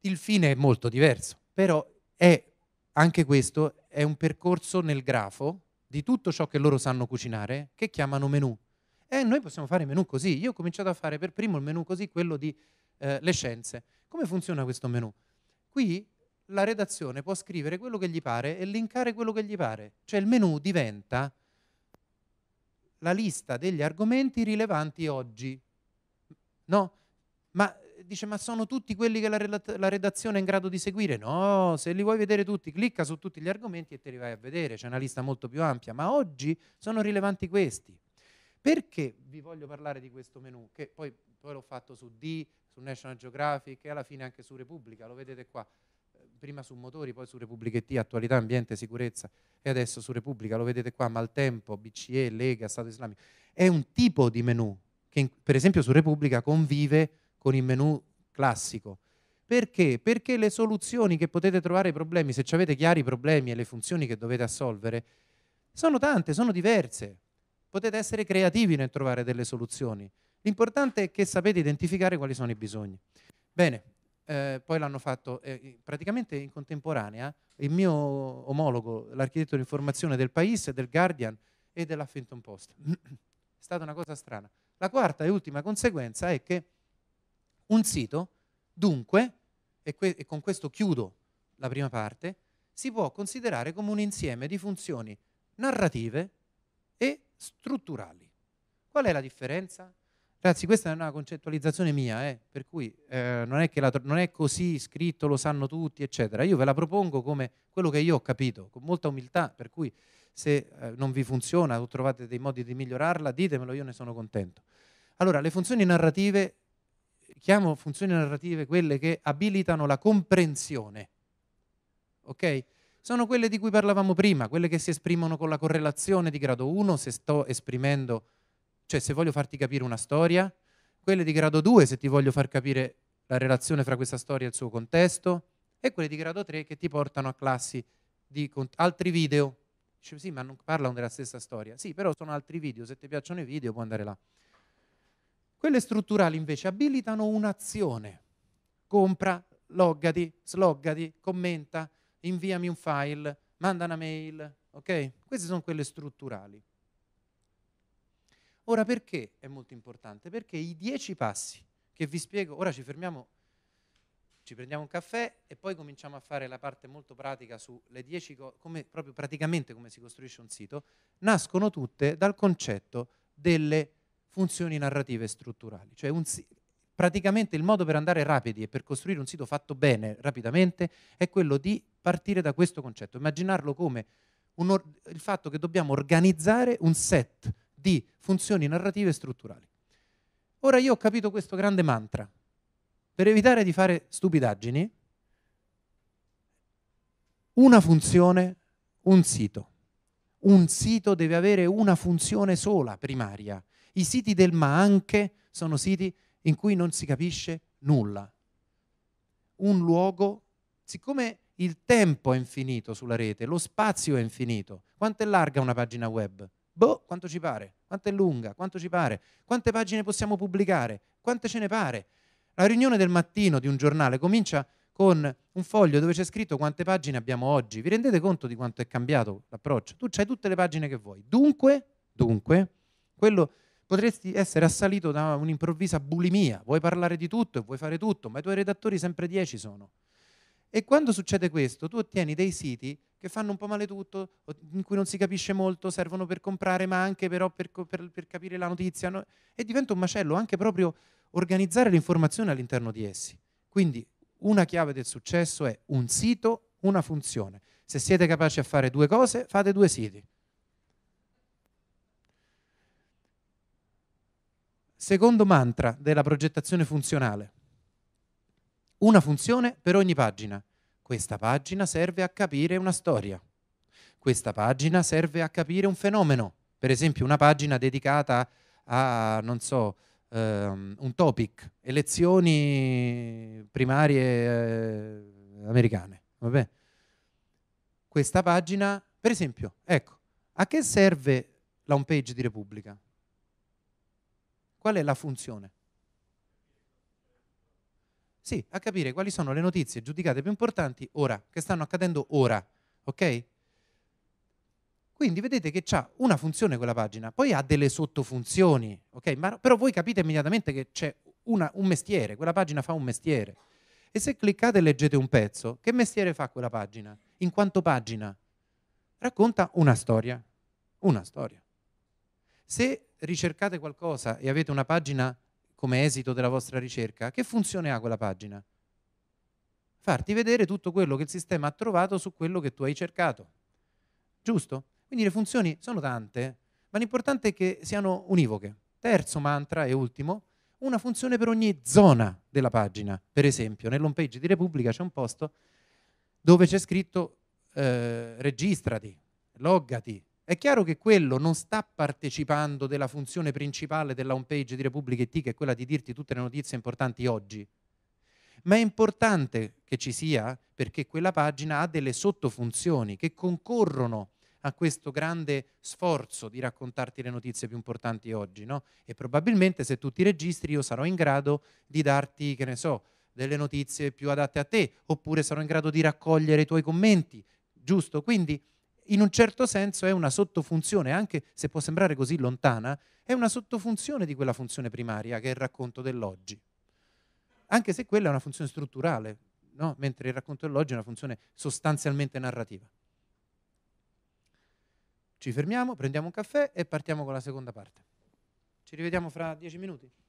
Il fine è molto diverso, però è, anche questo è un percorso nel grafo di tutto ciò che loro sanno cucinare che chiamano menù. Eh, noi possiamo fare il menù così. Io ho cominciato a fare per primo il menu così, quello di eh, le scienze. Come funziona questo menu? Qui la redazione può scrivere quello che gli pare e linkare quello che gli pare. Cioè il menu diventa la lista degli argomenti rilevanti oggi. No? Ma dice, ma sono tutti quelli che la, la, redazione è in grado di seguire? No, se li vuoi vedere tutti, clicca su tutti gli argomenti e te li vai a vedere, c'è una lista molto più ampia, ma oggi sono rilevanti questi. Perché vi voglio parlare di questo menu? Che poi, poi l'ho fatto su D, su National Geographic e alla fine anche su Repubblica, lo vedete qua. Eh, prima su motori, poi su Repubblica T, attualità, ambiente, sicurezza e adesso su Repubblica, lo vedete qua, Maltempo, BCE, Lega, Stato Islamico. È un tipo di menu che in, per esempio su Repubblica convive con il menu classico. Perché? Perché le soluzioni che potete trovare ai problemi, se avete chiari i problemi e le funzioni che dovete assolvere, sono tante, sono diverse potete essere creativi nel trovare delle soluzioni. L'importante è che sapete identificare quali sono i bisogni. Bene, eh, poi l'hanno fatto eh, praticamente in contemporanea il mio omologo, l'architetto di informazione del Paese, del Guardian e dell'Huffington Post. è stata una cosa strana. La quarta e ultima conseguenza è che un sito, dunque, e, que- e con questo chiudo la prima parte, si può considerare come un insieme di funzioni narrative e strutturali. Qual è la differenza? Ragazzi, questa è una concettualizzazione mia, eh, per cui eh, non, è che la, non è così scritto, lo sanno tutti, eccetera. Io ve la propongo come quello che io ho capito, con molta umiltà, per cui se eh, non vi funziona o trovate dei modi di migliorarla, ditemelo, io ne sono contento. Allora, le funzioni narrative, chiamo funzioni narrative quelle che abilitano la comprensione, ok? sono quelle di cui parlavamo prima, quelle che si esprimono con la correlazione di grado 1, se sto esprimendo, cioè se voglio farti capire una storia, quelle di grado 2, se ti voglio far capire la relazione fra questa storia e il suo contesto, e quelle di grado 3 che ti portano a classi di altri video. Dice, sì, ma non parlano della stessa storia. Sì, però sono altri video, se ti piacciono i video puoi andare là. Quelle strutturali invece abilitano un'azione. Compra, loggati, sloggati, commenta, inviami un file, manda una mail, ok? Queste sono quelle strutturali. Ora perché è molto importante? Perché i dieci passi che vi spiego, ora ci fermiamo, ci prendiamo un caffè e poi cominciamo a fare la parte molto pratica sulle dieci cose, proprio praticamente come si costruisce un sito, nascono tutte dal concetto delle funzioni narrative strutturali. Cioè un, praticamente il modo per andare rapidi e per costruire un sito fatto bene rapidamente è quello di partire da questo concetto, immaginarlo come or- il fatto che dobbiamo organizzare un set di funzioni narrative e strutturali. Ora io ho capito questo grande mantra. Per evitare di fare stupidaggini, una funzione, un sito. Un sito deve avere una funzione sola primaria. I siti del ma anche sono siti in cui non si capisce nulla. Un luogo, siccome il tempo è infinito sulla rete, lo spazio è infinito. Quanto è larga una pagina web? Boh, quanto ci pare? Quanto è lunga? Quanto ci pare? Quante pagine possiamo pubblicare? Quante ce ne pare? La riunione del mattino di un giornale comincia con un foglio dove c'è scritto quante pagine abbiamo oggi. Vi rendete conto di quanto è cambiato l'approccio? Tu hai tutte le pagine che vuoi. Dunque, dunque, quello potresti essere assalito da un'improvvisa bulimia, vuoi parlare di tutto e vuoi fare tutto, ma i tuoi redattori sempre 10 sono. E quando succede questo, tu ottieni dei siti che fanno un po' male tutto, in cui non si capisce molto, servono per comprare, ma anche però per, per, per capire la notizia, no? e diventa un macello anche proprio organizzare l'informazione all'interno di essi. Quindi una chiave del successo è un sito, una funzione. Se siete capaci a fare due cose, fate due siti. Secondo mantra della progettazione funzionale. Una funzione per ogni pagina. Questa pagina serve a capire una storia. Questa pagina serve a capire un fenomeno. Per esempio una pagina dedicata a, non so, um, un topic, elezioni primarie eh, americane. Vabbè. Questa pagina, per esempio, ecco, a che serve la home page di Repubblica? Qual è la funzione? Sì, a capire quali sono le notizie giudicate più importanti ora, che stanno accadendo ora, ok? Quindi vedete che ha una funzione quella pagina, poi ha delle sottofunzioni, ok? Ma, però voi capite immediatamente che c'è una, un mestiere, quella pagina fa un mestiere. E se cliccate e leggete un pezzo, che mestiere fa quella pagina? In quanto pagina? Racconta una storia, una storia. Se ricercate qualcosa e avete una pagina come esito della vostra ricerca, che funzione ha quella pagina? Farti vedere tutto quello che il sistema ha trovato su quello che tu hai cercato. Giusto? Quindi le funzioni sono tante, ma l'importante è che siano univoche. Terzo mantra e ultimo, una funzione per ogni zona della pagina. Per esempio, nell'home page di Repubblica c'è un posto dove c'è scritto eh, registrati, loggati, è chiaro che quello non sta partecipando della funzione principale della home page di Repubblica IT, che è quella di dirti tutte le notizie importanti oggi. Ma è importante che ci sia perché quella pagina ha delle sottofunzioni che concorrono a questo grande sforzo di raccontarti le notizie più importanti oggi, no? E probabilmente se tu ti registri io sarò in grado di darti, che ne so, delle notizie più adatte a te, oppure sarò in grado di raccogliere i tuoi commenti, giusto? Quindi in un certo senso è una sottofunzione, anche se può sembrare così lontana, è una sottofunzione di quella funzione primaria che è il racconto dell'oggi. Anche se quella è una funzione strutturale, no? mentre il racconto dell'oggi è una funzione sostanzialmente narrativa. Ci fermiamo, prendiamo un caffè e partiamo con la seconda parte. Ci rivediamo fra dieci minuti.